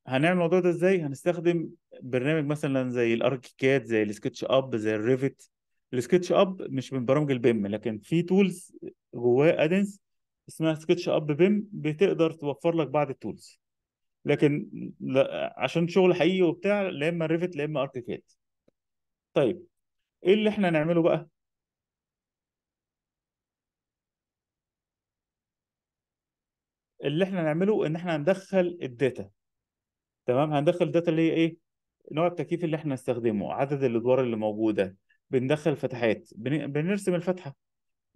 هنعمل الموضوع ده ازاي هنستخدم برنامج مثلا زي الاركيكات زي السكتش اب زي الريفت السكتش اب مش من برامج البيم لكن في تولز جواه ادنس اسمها سكتش اب بيم بتقدر توفر لك بعض التولز لكن لا عشان شغل حقيقي وبتاع لا اما ريفت لا اما اركيكات طيب ايه اللي احنا هنعمله بقى اللي احنا نعمله ان احنا هندخل الداتا تمام هندخل الداتا اللي هي ايه نوع التكييف اللي احنا هنستخدمه عدد الادوار اللي موجوده بندخل فتحات بن... بنرسم الفتحه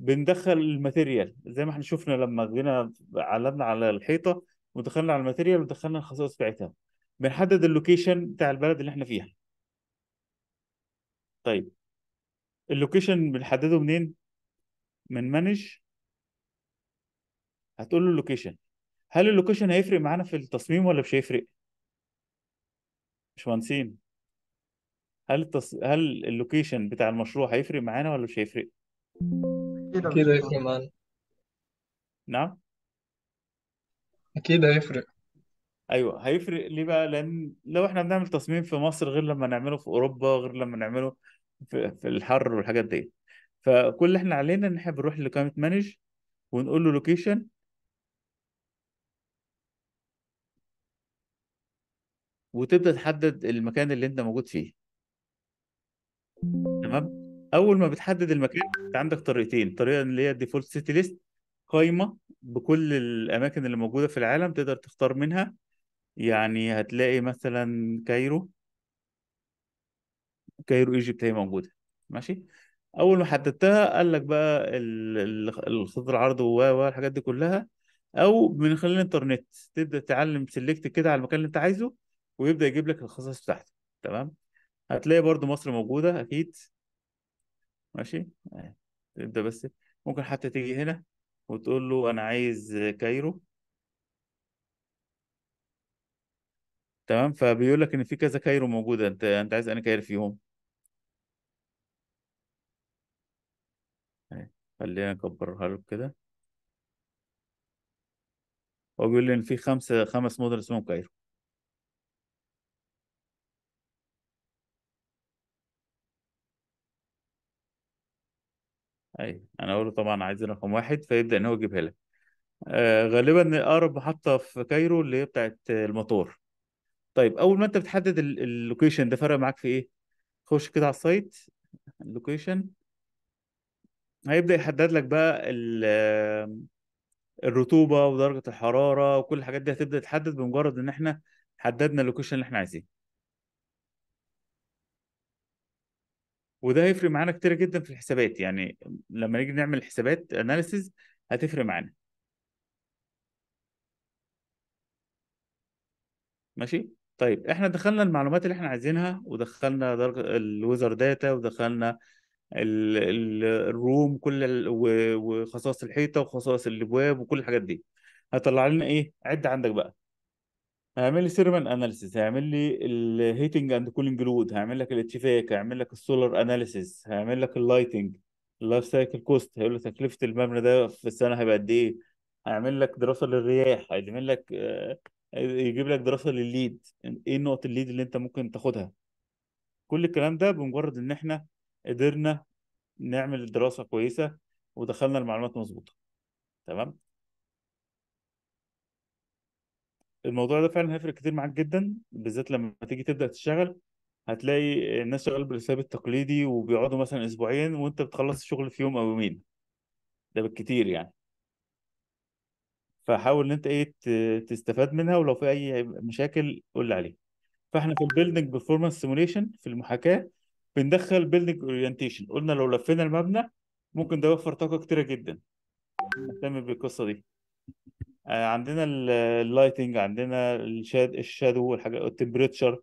بندخل الماتيريال زي ما احنا شفنا لما جينا علمنا على الحيطه ودخلنا على الماتيريال ودخلنا الخصائص بتاعتها بنحدد اللوكيشن بتاع البلد اللي احنا فيها طيب اللوكيشن بنحدده منين من مانج هتقول له اللوكيشن هل اللوكيشن هيفرق معانا في التصميم ولا مش هيفرق؟ باشمهندسين هل التص... هل اللوكيشن بتاع المشروع هيفرق معانا ولا مش هيفرق؟ أكيد هيفرق معانا نعم؟ أكيد هيفرق ايوه هيفرق ليه بقى لان لو احنا بنعمل تصميم في مصر غير لما نعمله في اوروبا غير لما نعمله في, في الحر والحاجات دي فكل اللي احنا علينا ان احنا بنروح لقائمه مانج ونقول له لوكيشن وتبدا تحدد المكان اللي انت موجود فيه تمام اول ما بتحدد المكان انت عندك طريقتين الطريقه اللي هي الديفولت سيتي ليست قايمه بكل الاماكن اللي موجوده في العالم تقدر تختار منها يعني هتلاقي مثلا كايرو كايرو ايجيبت هي موجوده ماشي اول ما حددتها قال لك بقى الخط العرض والحاجات دي كلها او من خلال الانترنت تبدا تعلم سيلكت كده على المكان اللي انت عايزه ويبدا يجيب لك الخصائص بتاعته تمام طيب. هتلاقي برضو مصر موجوده اكيد ماشي آه. تبدا بس ممكن حتى تيجي هنا وتقول له انا عايز كايرو تمام فبيقول لك ان في كذا كايرو موجوده انت انت عايز انا كايرو فيهم آه. خلينا نكبرها له كده هو بيقول لي ان في خمسه خمس موديل اسمهم كايرو ايوه انا اقول له طبعا عايز رقم واحد فيبدا ان هو يجيبها لك آه غالبا اقرب محطه في كايرو اللي هي بتاعت المطار طيب اول ما انت بتحدد اللوكيشن ده فرق معاك في ايه خش كده على السايت اللوكيشن هيبدا يحدد لك بقى الرطوبه ودرجه الحراره وكل الحاجات دي هتبدا تحدد بمجرد ان احنا حددنا اللوكيشن اللي احنا عايزينه وده هيفرق معانا كتير جدا في الحسابات يعني لما نيجي نعمل حسابات اناليسيز هتفرق معانا ماشي طيب احنا دخلنا المعلومات اللي احنا عايزينها ودخلنا درجه الويزر داتا ودخلنا الروم كل وخصائص الحيطه وخصائص الابواب وكل الحاجات دي هطلع لنا ايه عد عندك بقى هيعمل لي سيرمن اناليسيس هيعمل لي الهيتنج اند كولينج لود هيعمل لك الاتشفاك هيعمل لك السولار اناليسيس هيعمل لك اللايتنج اللايف سايكل كوست هيقول لك تكلفه المبنى ده في السنه هيبقى قد ايه هيعمل لك دراسه للرياح هيعمل لك آه، يجيب لك دراسه للليد ايه نقط الليد اللي انت ممكن تاخدها كل الكلام ده بمجرد ان احنا قدرنا نعمل دراسه كويسه ودخلنا المعلومات مظبوطه تمام الموضوع ده فعلا هيفرق كتير معاك جدا بالذات لما تيجي تبدأ تشتغل هتلاقي الناس شغاله بالحساب التقليدي وبيقعدوا مثلا اسبوعين وانت بتخلص الشغل في يوم او يومين ده بالكتير يعني فحاول ان انت ايه تستفاد منها ولو في اي مشاكل قول لي عليها فاحنا في البيلدنج بيرفورمانس سيموليشن في المحاكاه بندخل بيلدنج اورينتيشن قلنا لو لفينا المبنى ممكن ده يوفر طاقه كتيره جدا نهتم بالقصه دي آه، عندنا اللايتنج عندنا الشاد الشادو والحاجات التمبريتشر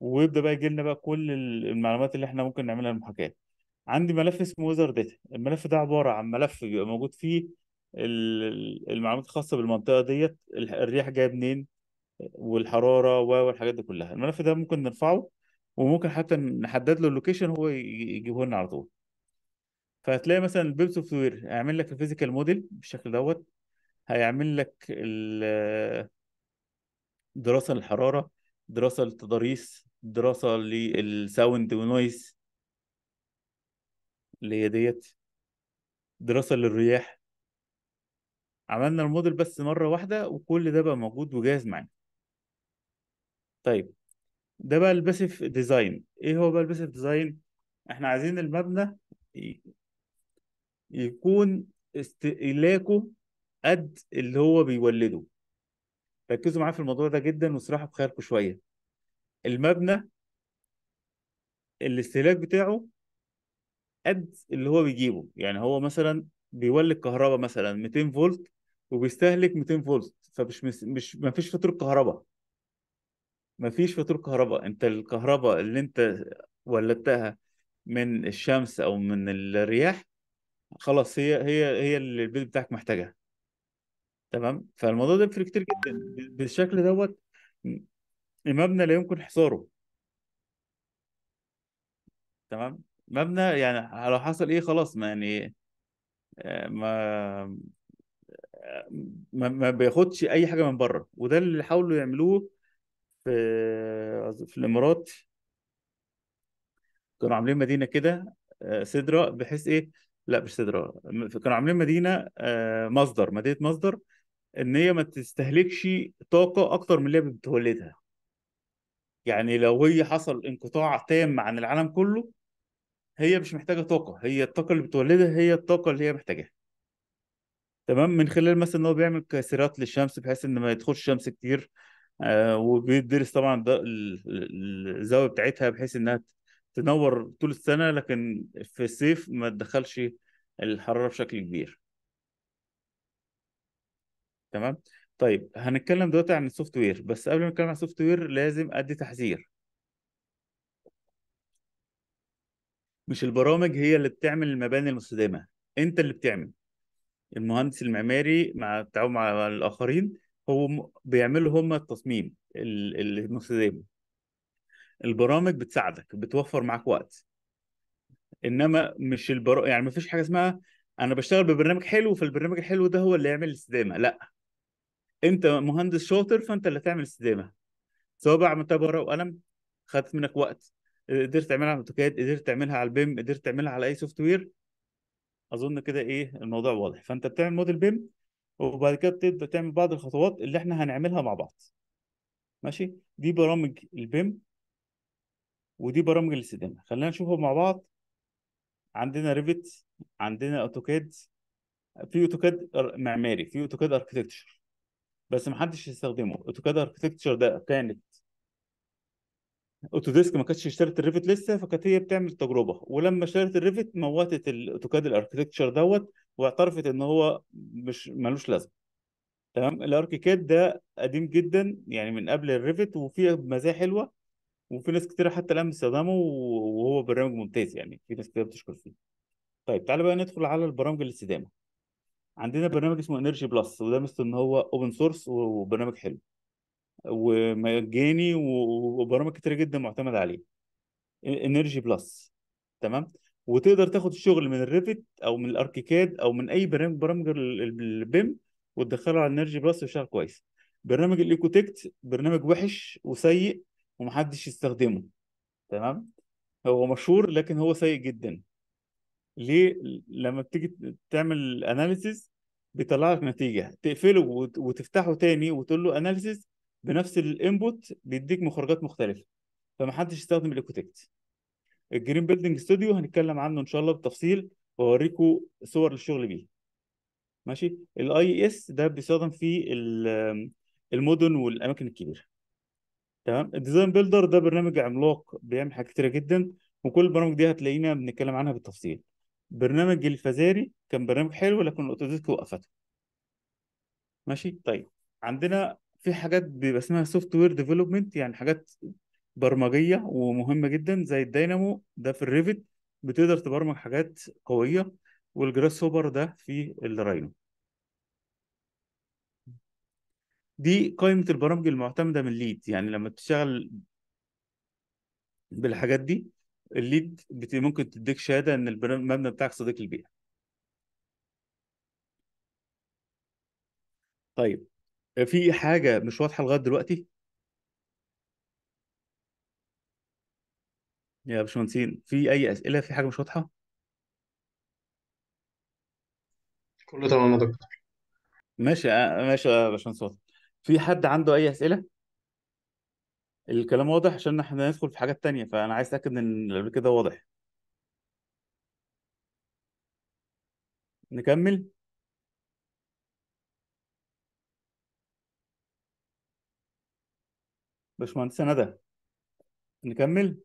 ويبدا بقى يجي لنا بقى كل المعلومات اللي احنا ممكن نعملها المحاكاه عندي ملف اسمه ويزر داتا الملف ده عباره عن ملف بيبقى موجود فيه المعلومات الخاصه بالمنطقه ديت الرياح جايه منين والحراره والحاجات دي كلها الملف ده ممكن نرفعه وممكن حتى نحدد له اللوكيشن هو يجيبه لنا على طول فهتلاقي مثلا البيب سوفت وير هيعمل لك الفيزيكال موديل بالشكل دوت هيعمل لك دراسه للحراره دراسه للتضاريس دراسه للساوند ونويز اللي هي ديت دراسه للرياح عملنا الموديل بس مره واحده وكل ده بقى موجود وجاهز معانا طيب ده بقى الباسيف ديزاين ايه هو بقى الباسيف ديزاين احنا عايزين المبنى يكون استهلاكه قد اللي هو بيولده ركزوا معايا في الموضوع ده جدا وصراحه بخيالكم شويه المبنى الاستهلاك بتاعه قد اللي هو بيجيبه يعني هو مثلا بيولد كهرباء مثلا 200 فولت وبيستهلك 200 فولت فمش مش ما فيش فاتوره كهرباء ما فيش فاتوره كهرباء انت الكهرباء اللي انت ولدتها من الشمس او من الرياح خلاص هي هي هي اللي البيت بتاعك محتاجها تمام فالموضوع ده بيفرق كتير جدا بالشكل دوت المبنى لا يمكن حصاره تمام مبنى يعني لو حصل ايه خلاص ما يعني آه، ما ما, ما بياخدش اي حاجه من بره وده اللي حاولوا يعملوه في في الامارات كانوا عاملين مدينه كده سدره آه، بحيث ايه لا مش صدرها آه، كانوا عاملين مدينه آه، مصدر مدينه مصدر ان هي ما تستهلكش طاقه اكتر من اللي بتولدها يعني لو هي حصل انقطاع تام عن العالم كله هي مش محتاجه طاقه هي الطاقه اللي بتولدها هي الطاقه اللي هي محتاجاها تمام من خلال مثلا ان هو بيعمل كاسرات للشمس بحيث ان ما يدخلش شمس كتير آه وبيدرس طبعا الزاويه بتاعتها بحيث انها تنور طول السنه لكن في الصيف ما تدخلش الحراره بشكل كبير تمام طيب هنتكلم دلوقتي عن السوفت وير بس قبل ما نتكلم عن السوفت وير لازم ادي تحذير مش البرامج هي اللي بتعمل المباني المستدامه انت اللي بتعمل المهندس المعماري مع التعاون مع الاخرين هو بيعملوا هم التصميم المستدام البرامج بتساعدك بتوفر معاك وقت انما مش البر... يعني ما فيش حاجه اسمها انا بشتغل ببرنامج حلو فالبرنامج الحلو ده هو اللي يعمل الاستدامه لا انت مهندس شاطر فانت اللي هتعمل استدامه سواء بقى عملتها بورقه وقلم خدت منك وقت قدرت تعملها على اوتوكاد قدرت تعملها على البيم قدرت تعملها على اي سوفت وير اظن كده ايه الموضوع واضح فانت بتعمل موديل بيم وبعد كده بتبدا تعمل بعض الخطوات اللي احنا هنعملها مع بعض ماشي دي برامج البيم ودي برامج الاستدامه خلينا نشوفها مع بعض عندنا ريفت عندنا اوتوكاد في اوتوكاد معماري في اوتوكاد اركتكتشر بس ما حدش يستخدمه اوتوكاد اركتكتشر ده كانت اوتوديسك ما كانتش اشترت الريفت لسه فكانت هي بتعمل تجربه ولما اشترت الريفت موتت الاوتوكاد الاركتكتشر دوت واعترفت ان هو مش ملوش لازمه تمام الاركيكاد ده قديم جدا يعني من قبل الريفت وفيه مزايا حلوه وفي ناس كتير حتى الان بتستخدمه وهو برنامج ممتاز يعني في ناس كتير بتشكر فيه طيب تعالى بقى ندخل على البرامج الاستدامه عندنا برنامج اسمه انرجي بلس وده مثل ان هو اوبن سورس وبرنامج حلو ومجاني وبرامج كتير جدا معتمد عليه انرجي بلس تمام وتقدر تاخد الشغل من الريفت او من الاركيكاد او من اي برنامج برامج البيم وتدخله على انرجي بلس ويشتغل كويس برنامج الايكوتكت برنامج وحش وسيء ومحدش يستخدمه تمام هو مشهور لكن هو سيء جدا ليه لما بتيجي تعمل اناليسيس بيطلع لك نتيجه تقفله وتفتحه تاني وتقول له اناليسيس بنفس الانبوت بيديك مخرجات مختلفه فمحدش يستخدم الايكوتكت الجرين بيلدينج ستوديو هنتكلم عنه ان شاء الله بالتفصيل واوريكم صور للشغل بيه ماشي الاي اس e ده بيستخدم في المدن والاماكن الكبيره تمام الديزاين بيلدر ده برنامج عملاق بيعمل حاجات كتيره جدا وكل البرامج دي هتلاقينا بنتكلم عنها بالتفصيل برنامج الفزاري كان برنامج حلو لكن الاوتوديسك وقفته ماشي طيب عندنا في حاجات بيبقى اسمها سوفت وير ديفلوبمنت يعني حاجات برمجيه ومهمه جدا زي الداينامو ده في الريفت بتقدر تبرمج حاجات قويه والجراس هوبر ده في الراينو دي قائمه البرامج المعتمده من ليد يعني لما بتشتغل بالحاجات دي الليد ممكن تديك شهاده ان المبنى بتاعك صديق للبيئه طيب في حاجه مش واضحه لغايه دلوقتي يا باشمهندسين في اي اسئله في حاجه مش واضحه كله تمام يا دكتور ماشي آه، ماشي يا باشمهندس في حد عنده اي اسئله الكلام واضح عشان احنا ندخل في حاجات تانية فانا عايز اتاكد ان اللي كده واضح نكمل باشمهندسة ندى نكمل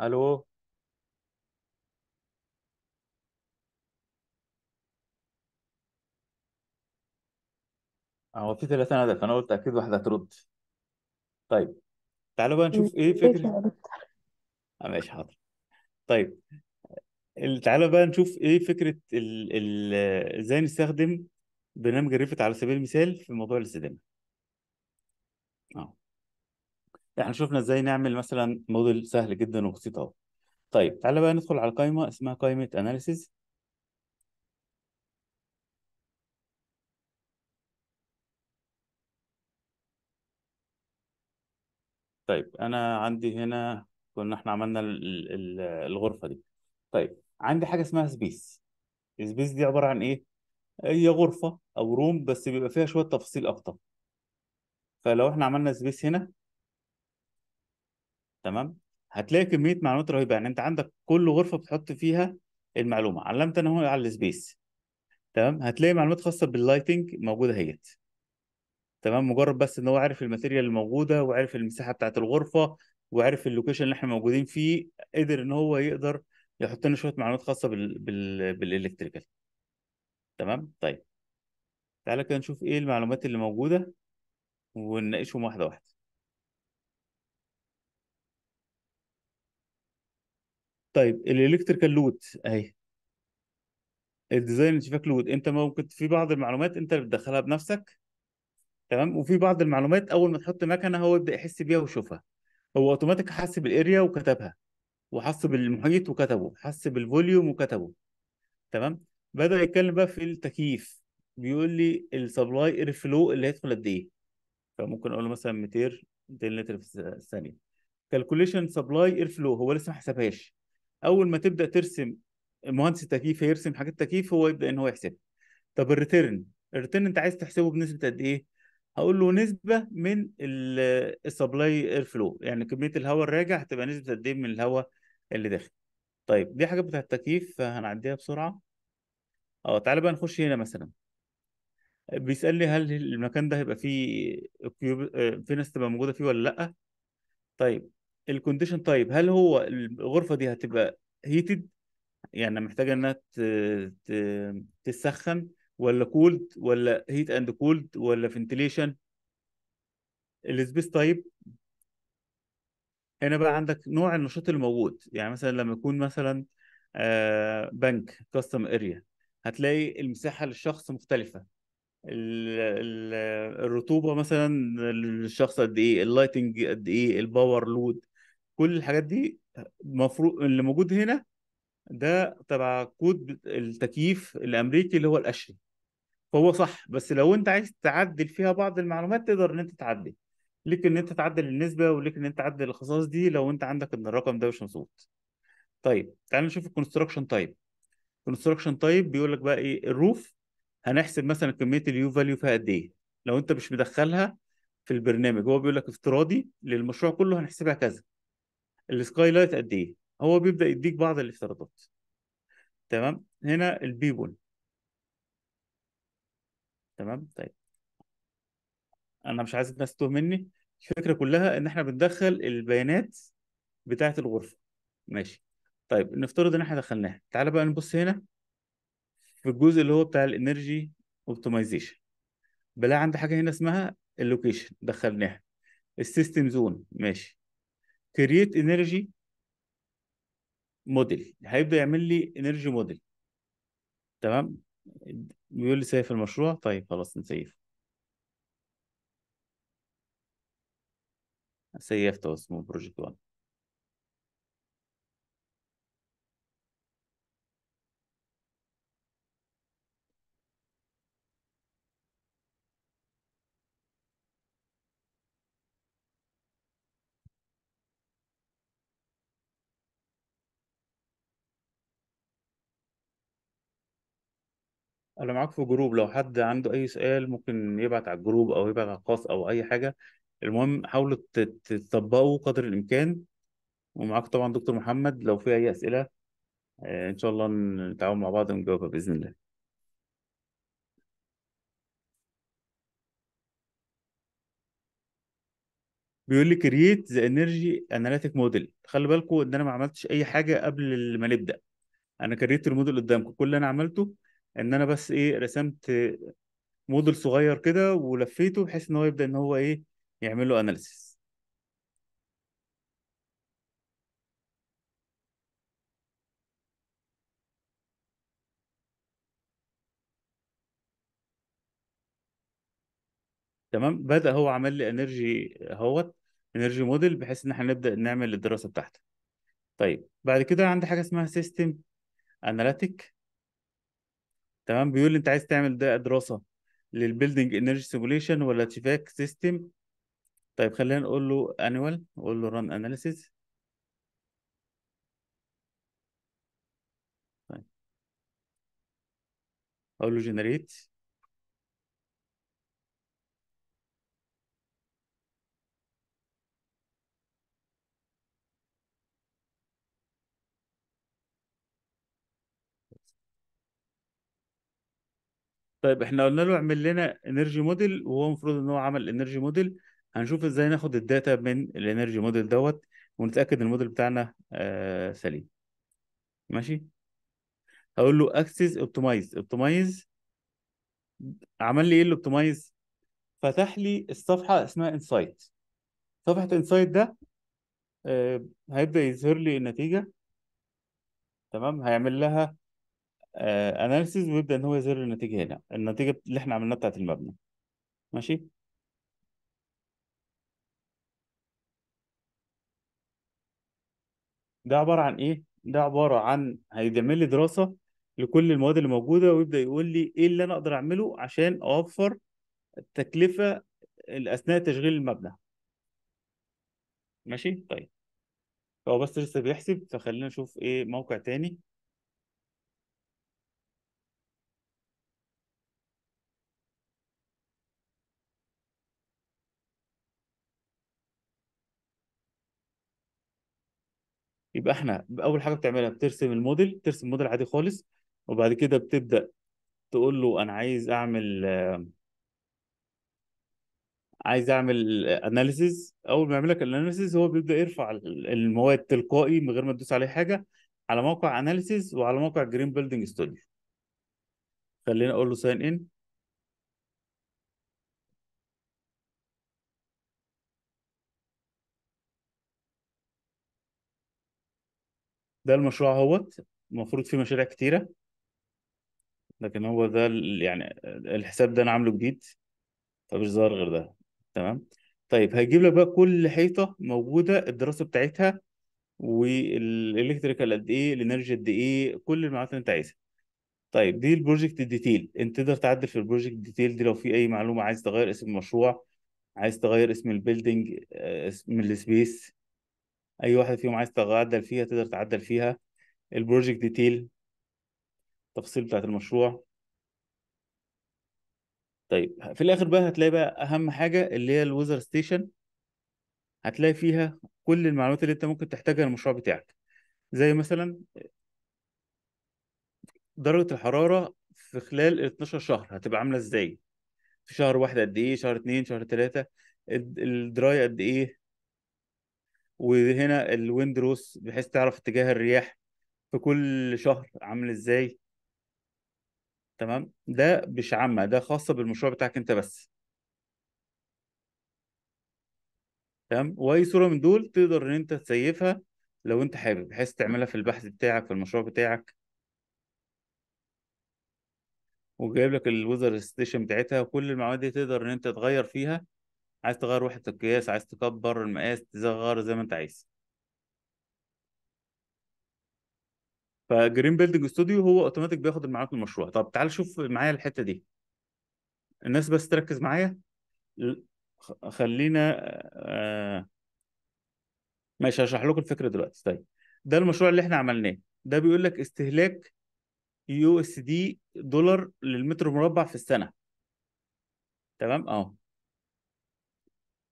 الو آه، هو في 30 هدف انا قلت اكيد واحده هترد طيب تعالوا بقى نشوف ايه فكره آه، ماشي حاضر طيب تعالوا بقى نشوف ايه فكره ال... ال... ازاي نستخدم برنامج الريفت على سبيل المثال في موضوع الاستدامه اه احنا شفنا ازاي نعمل مثلا موديل سهل جدا وبسيط اهو طيب تعالى بقى ندخل على قائمه اسمها قائمه اناليسيز طيب انا عندي هنا كنا احنا عملنا الغرفه دي طيب عندي حاجه اسمها سبيس سبيس دي عباره عن ايه هي غرفه او روم بس بيبقى فيها شويه تفاصيل اكتر فلو احنا عملنا سبيس هنا تمام هتلاقي كميه معلومات رهيبه يعني انت عندك كل غرفه بتحط فيها المعلومه علمت انا هنا على السبيس تمام هتلاقي معلومات خاصه باللايتنج موجوده اهيت تمام مجرد بس ان هو عارف الماتيريال اللي موجوده وعارف المساحه بتاعه الغرفه وعارف اللوكيشن اللي احنا موجودين فيه قدر ان هو يقدر يحط لنا شويه معلومات خاصه بال... بال... بالالكتريكال تمام طيب تعالى كده نشوف ايه المعلومات اللي موجوده ونناقشهم واحده واحده طيب الالكتريكال لود اهي الديزاين شباك لود انت ممكن في بعض المعلومات انت اللي بتدخلها بنفسك تمام وفي بعض المعلومات اول ما تحط مكنه هو يبدا يحس بيها ويشوفها هو اوتوماتيك حس بالاريا وكتبها وحس بالمحيط وكتبه حس بالفوليوم وكتبه تمام بدا يتكلم بقى في التكييف بيقول لي السبلاي اير فلو اللي هيدخل قد ايه فممكن اقول له مثلا 200 200 لتر في الثانيه كالكوليشن سبلاي اير فلو هو لسه ما حسبهاش اول ما تبدا ترسم مهندس التكييف هيرسم حاجات التكييف هو يبدا ان هو يحسبها طب الريتيرن الريتيرن انت عايز تحسبه بنسبه قد ايه هقول له نسبه من السبلاي اير فلو يعني كميه الهواء الراجع هتبقى نسبه قد ايه من الهواء اللي داخل طيب دي حاجه بتاعه التكييف هنعديها بسرعه اه تعالى بقى نخش هنا مثلا بيسالني هل المكان ده هيبقى فيه كيوب آه، في ناس تبقى موجوده فيه ولا لا طيب الكونديشن طيب هل هو الغرفه دي هتبقى هيتد يعني محتاجه انها تسخن ولا كولد ولا هيت اند كولد ولا فنتليشن السبيس تايب هنا بقى عندك نوع النشاط الموجود يعني مثلا لما يكون مثلا بنك كاستم اريا هتلاقي المساحه للشخص مختلفه الرطوبه مثلا للشخص قد ايه اللايتنج قد ايه الباور لود كل الحاجات دي المفروض اللي موجود هنا ده تبع كود التكييف الامريكي اللي هو الاشري فهو صح بس لو انت عايز تعدل فيها بعض المعلومات تقدر ان انت تعدل ليك ان انت تعدل النسبه وليك ان انت تعدل الخصائص دي لو انت عندك ان الرقم ده مش مظبوط طيب تعال نشوف الكونستراكشن تايب الكونستراكشن تايب بيقول لك بقى ايه الروف هنحسب مثلا كميه اليو فاليو فيها قد ايه لو انت مش مدخلها في البرنامج هو بيقول لك افتراضي للمشروع كله هنحسبها كذا السكاي لايت قد ايه هو بيبدا يديك بعض الافتراضات تمام هنا البيبول تمام طيب انا مش عايز الناس تتوه مني الفكره كلها ان احنا بندخل البيانات بتاعه الغرفه ماشي طيب نفترض ان احنا دخلناها تعالى بقى نبص هنا في الجزء اللي هو بتاع الانرجي اوبتمايزيشن بلاقي عندي حاجه هنا اسمها اللوكيشن دخلناها السيستم زون ماشي كرييت انرجي موديل هيبدا يعمل لي انرجي موديل تمام بيقول لي سيف المشروع طيب خلاص نسيف سيفته اسمه بروجكت 1 انا معاك في جروب لو حد عنده اي سؤال ممكن يبعت على الجروب او يبعت على الخاص او اي حاجه المهم حاولوا تطبقوا قدر الامكان ومعاك طبعا دكتور محمد لو في اي اسئله آه، ان شاء الله نتعاون مع بعض ونجاوبها باذن الله بيقول لي كرييت ذا انرجي اناليتيك موديل خلي بالكم ان انا ما عملتش اي حاجه قبل ما نبدا انا كريت الموديل قدامكم كل اللي انا عملته ان انا بس ايه رسمت موديل صغير كده ولفيته بحيث ان هو يبدا ان هو ايه يعمل له اناليسيس تمام بدا هو عمل لي انرجي اهوت انرجي موديل بحيث ان احنا نبدا نعمل الدراسه بتاعته طيب بعد كده عندي حاجه اسمها سيستم اناليتيك تمام بيقول لي انت عايز تعمل ده دراسه للبيلدنج انرجي سيموليشن ولا تشيفاك سيستم طيب خلينا نقول له انوال نقول له ران اناليسيس طيب اقول له جنريت طيب احنا قلنا له اعمل لنا انرجي موديل وهو المفروض ان هو عمل انرجي موديل هنشوف ازاي ناخد الداتا من الانرجي موديل دوت ونتاكد ان الموديل بتاعنا آه سليم ماشي هقول له اكسس اوبتمايز اوبتمايز عمل لي ايه الاوبتمايز فتح لي الصفحه اسمها انسايت صفحه انسايت ده آه هيبدا يظهر لي النتيجه تمام هيعمل لها اناليسيز آه، ويبدا ان هو يظهر النتيجه هنا النتيجه اللي احنا عملناها بتاعت المبنى ماشي ده عباره عن ايه ده عباره عن هيعمل لي دراسه لكل المواد اللي موجوده ويبدا يقول لي ايه اللي انا اقدر اعمله عشان اوفر التكلفه اثناء تشغيل المبنى ماشي طيب هو بس لسه بيحسب فخلينا نشوف ايه موقع تاني يبقى احنا اول حاجه بتعملها بترسم الموديل ترسم موديل عادي خالص وبعد كده بتبدا تقول له انا عايز اعمل عايز اعمل اناليسيز اول ما يعمل لك الاناليسيز هو بيبدا يرفع المواد تلقائي من غير ما تدوس عليه حاجه على موقع اناليسيز وعلى موقع جرين بيلدينج ستوديو خلينا اقول له ساين ان ده المشروع اهوت المفروض فيه مشاريع كتيرة لكن هو ده يعني الحساب ده انا عامله جديد فمش ظاهر غير ده تمام طيب هيجيب لك بقى كل حيطة موجودة الدراسة بتاعتها والالكتريكال قد ايه الانرجي قد ايه كل المعلومات اللي انت عايزها طيب دي البروجكت ديتيل انت تقدر تعدل في البروجكت ديتيل دي لو في اي معلومه عايز تغير اسم المشروع عايز تغير اسم البيلدينج آه، اسم السبيس اي واحده فيهم عايز تعدل فيها تقدر تعدل فيها البروجكت ديتيل تفصيل بتاعت المشروع طيب في الاخر بقى هتلاقي بقى اهم حاجه اللي هي الويزر ستيشن هتلاقي فيها كل المعلومات اللي انت ممكن تحتاجها للمشروع بتاعك زي مثلا درجه الحراره في خلال 12 شهر هتبقى عامله ازاي في شهر واحد قد ايه شهر اتنين شهر تلاتة الدراي قد ايه وهنا الويند بحيث تعرف اتجاه الرياح في كل شهر عامل ازاي تمام ده مش عامه ده خاصه بالمشروع بتاعك انت بس تمام واي صوره من دول تقدر ان انت تسيفها لو انت حابب بحيث تعملها في البحث بتاعك في المشروع بتاعك وجايب لك الوزر ستيشن بتاعتها وكل المعلومات دي تقدر ان انت تغير فيها عايز تغير وحدة القياس عايز تكبر المقاس تصغر زي ما انت عايز فجرين بيلدنج استوديو هو اوتوماتيك بياخد المعلومات من المشروع طب تعال شوف معايا الحته دي الناس بس تركز معايا خلينا آه ماشي هشرح لكم الفكره دلوقتي طيب ده المشروع اللي احنا عملناه ده بيقول لك استهلاك يو اس دي دولار للمتر مربع في السنه تمام اهو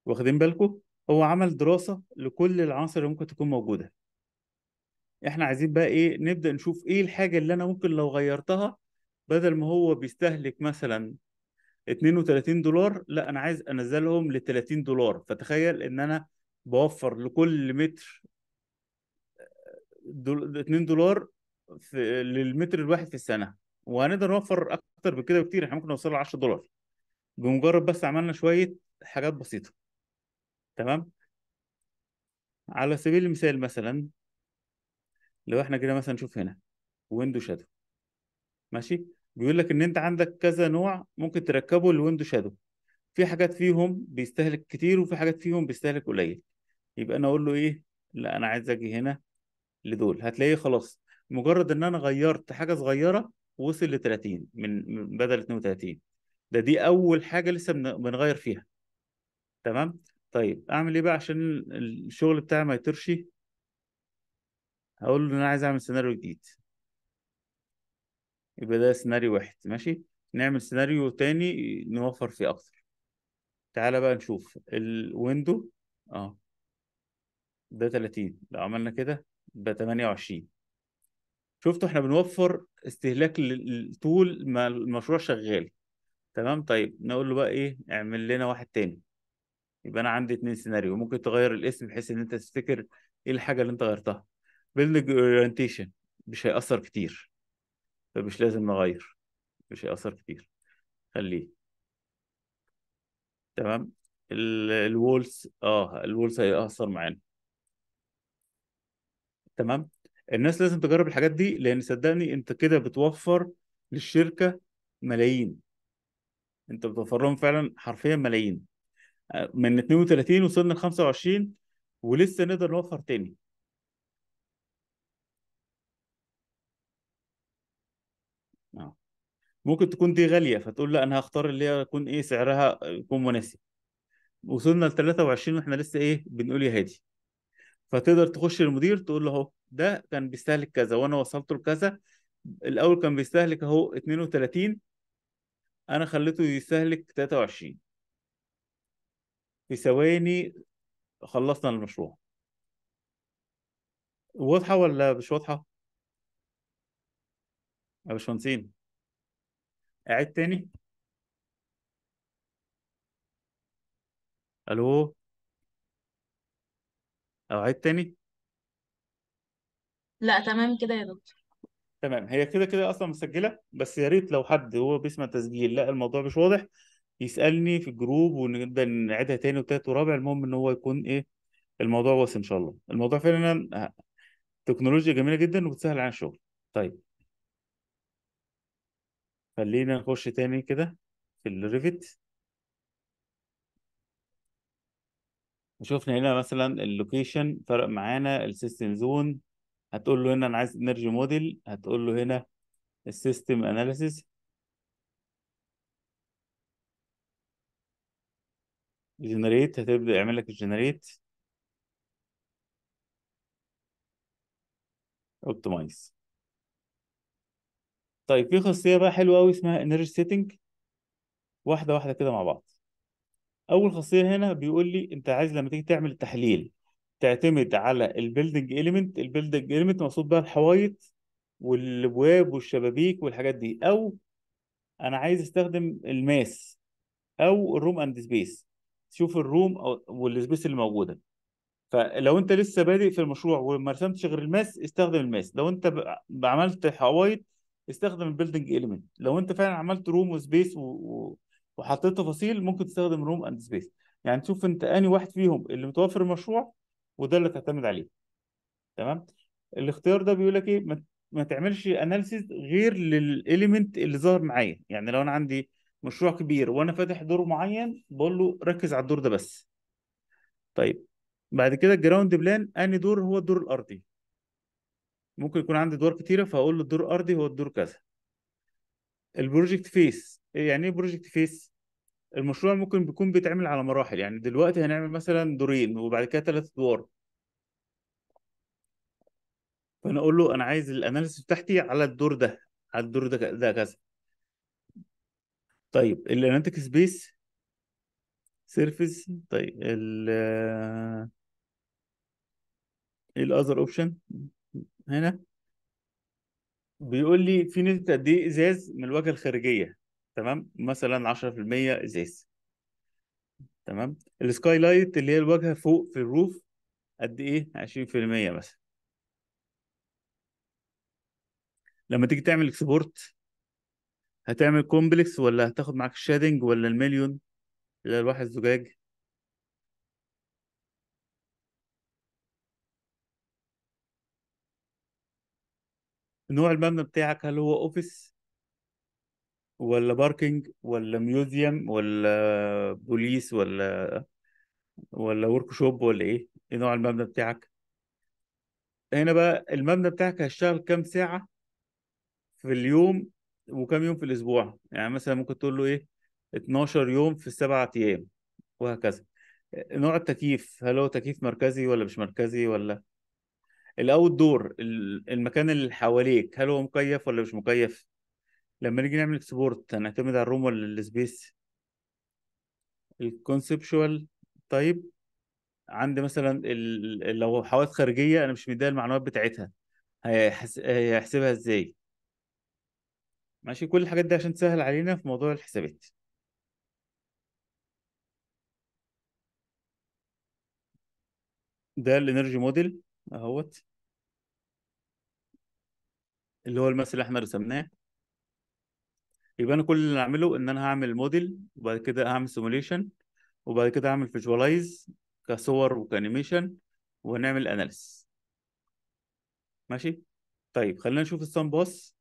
واخدين بالكم هو عمل دراسه لكل العناصر اللي ممكن تكون موجوده احنا عايزين بقى ايه نبدا نشوف ايه الحاجه اللي انا ممكن لو غيرتها بدل ما هو بيستهلك مثلا 32 دولار لا انا عايز انزلهم ل 30 دولار فتخيل ان انا بوفر لكل متر 2 آه، دولار في للمتر الواحد في السنه وهنقدر نوفر اكتر بكده بكتير احنا ممكن نوصل ل 10 دولار بمجرد بس عملنا شويه حاجات بسيطه تمام على سبيل المثال مثلا لو احنا كده مثلا نشوف هنا ويندو شادو ماشي بيقول لك ان انت عندك كذا نوع ممكن تركبه للويندو شادو في حاجات فيهم بيستهلك كتير وفي حاجات فيهم بيستهلك قليل يبقى انا اقول له ايه لا انا عايز اجي هنا لدول هتلاقيه خلاص مجرد ان انا غيرت حاجه صغيره وصل ل 30 من بدل 32 ده دي اول حاجه لسه بنغير فيها تمام طيب اعمل ايه بقى عشان الشغل بتاعي ما يطرشي هقول له انا عايز اعمل سيناريو جديد يبقى ده سيناريو واحد ماشي نعمل سيناريو تاني نوفر فيه اكتر تعالى بقى نشوف الويندو اه ده 30 لو عملنا كده يبقى 28 شفتوا احنا بنوفر استهلاك طول ما المشروع شغال تمام طيب نقول له بقى ايه اعمل لنا واحد تاني يبقى انا عندي اتنين سيناريو ممكن تغير الاسم بحيث ان انت تفتكر ايه الحاجه اللي انت غيرتها بيلدنج اورينتيشن مش هيأثر كتير فمش لازم نغير مش هيأثر كتير خليه تمام الولز اه الولز هيأثر معانا تمام الناس لازم تجرب الحاجات دي لان صدقني انت كده بتوفر للشركه ملايين انت بتوفر لهم فعلا حرفيا ملايين من 32 وصلنا ل 25 ولسه نقدر نوفر تاني آه. ممكن تكون دي غالية فتقول لا أنا هختار اللي هي يكون إيه سعرها يكون مناسب وصلنا ل 23 وإحنا لسه إيه بنقول يا هادي فتقدر تخش للمدير تقول له أهو ده كان بيستهلك كذا وأنا وصلته لكذا الأول كان بيستهلك أهو 32 أنا خليته يستهلك 23 في ثواني خلصنا المشروع واضحه ولا مش واضحه يا باشمهندسين اعيد تاني الو او اعيد تاني لا تمام كده يا دكتور تمام هي كده كده اصلا مسجله بس يا ريت لو حد هو بيسمع تسجيل لا الموضوع مش واضح يسالني في الجروب ونبدا نعيدها تاني وتالت ورابع المهم ان هو يكون ايه الموضوع واصل ان شاء الله الموضوع فعلا آه، تكنولوجيا جميله جدا وبتسهل على الشغل طيب خلينا نخش تاني كده في الريفت شفنا هنا مثلا اللوكيشن فرق معانا السيستم زون هتقول له هنا انا عايز انرجي موديل هتقول له هنا السيستم اناليسيس جنريت هتبدأ يعمل لك الجنريت اوبتمايز طيب في خاصية بقى حلوة أوي اسمها انرجي سيتنج واحدة واحدة كده مع بعض أول خاصية هنا بيقول لي أنت عايز لما تيجي تعمل التحليل تعتمد على البيلدنج اليمنت البيلدنج اليمنت مقصود بقى الحوايط والابواب والشبابيك والحاجات دي او انا عايز استخدم الماس او الروم اند سبيس تشوف الروم او والسبيس اللي موجوده فلو انت لسه بادئ في المشروع وما رسمتش غير الماس استخدم الماس لو انت عملت حوايط استخدم البيلدنج اليمنت لو انت فعلا عملت روم وسبيس و... و... وحطيت تفاصيل ممكن تستخدم روم اند سبيس يعني تشوف انت انهي واحد فيهم اللي متوفر المشروع وده اللي تعتمد عليه تمام الاختيار ده بيقول لك ايه ما, ما تعملش اناليسيز غير للاليمنت اللي ظاهر معايا يعني لو انا عندي مشروع كبير وانا فاتح دور معين بقول له ركز على الدور ده بس طيب بعد كده الجراوند بلان انهي دور هو الدور الارضي ممكن يكون عندي ادوار كتيره فاقول له الدور الارضي هو الدور كذا البروجكت فيس يعني ايه بروجكت فيس المشروع ممكن بيكون بيتعمل على مراحل يعني دلوقتي هنعمل مثلا دورين وبعد كده ثلاث ادوار فانا اقول له انا عايز الاناليسيس بتاعتي على الدور ده على الدور ده كذا طيب الاناليتيك سبيس سيرفيس طيب ال ايه الاذر اوبشن هنا بيقول لي في نسبه قد ايه ازاز من الواجهه الخارجيه تمام مثلا 10% ازاز تمام السكاي لايت اللي هي الواجهه فوق في الروف قد ايه 20% مثلا لما تيجي تعمل اكسبورت هتعمل كومبلكس ولا هتاخد معاك الشادنج ولا المليون الواح الزجاج نوع المبنى بتاعك هل هو اوفيس ولا باركينج ولا ميوزيوم ولا بوليس ولا ولا ورك شوب ولا ايه ايه نوع المبنى بتاعك هنا بقى المبنى بتاعك هيشتغل كام ساعة في اليوم وكم يوم في الاسبوع يعني مثلا ممكن تقول له ايه 12 يوم في السبعة ايام وهكذا نوع التكييف هل هو تكييف مركزي ولا مش مركزي ولا الاوت دور المكان اللي حواليك هل هو مكيف ولا مش مكيف لما نيجي نعمل اكسبورت هنعتمد على الروم ولا السبيس الكونسبشوال طيب عندي مثلا لو حوادث خارجيه انا مش مديها المعلومات بتاعتها هيحسبها ازاي ماشي كل الحاجات دي عشان تسهل علينا في موضوع الحسابات ده الانرجي موديل اهوت اللي هو المثل اللي احنا رسمناه يبقى انا كل اللي هعمله ان انا هعمل موديل وبعد كده هعمل سيموليشن وبعد كده هعمل فيجواليز كصور وكانيميشن وهنعمل اناليسيس ماشي طيب خلينا نشوف السام باس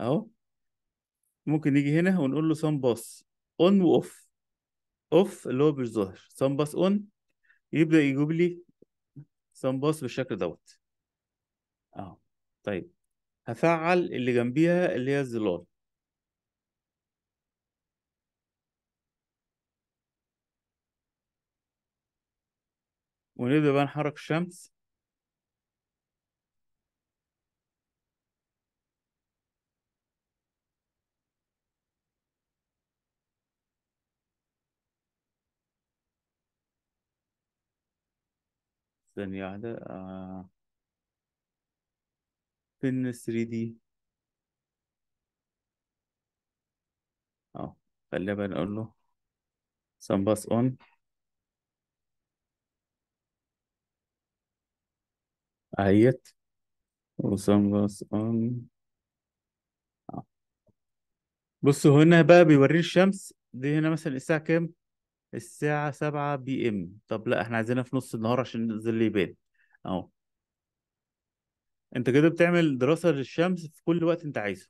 اهو ممكن نيجي هنا ونقول له سام باس اون واوف اوف اللي هو مش ظاهر سام باس اون يبدا يجيب لي سام باس بالشكل دوت اهو طيب هفعل اللي جنبيها اللي هي الظلال ونبدأ بقى نحرك الشمس ثانية واحدة آه، فين 3D اهو خلينا بقى نقول له سمباس اون اهيت وسمباس اون بصوا هنا بقى بيوريه الشمس دي هنا مثلا الساعة كام الساعة سبعة بي ام طب لا احنا عايزينها في نص النهار عشان الظل يبان اهو انت كده بتعمل دراسة للشمس في كل وقت انت عايزه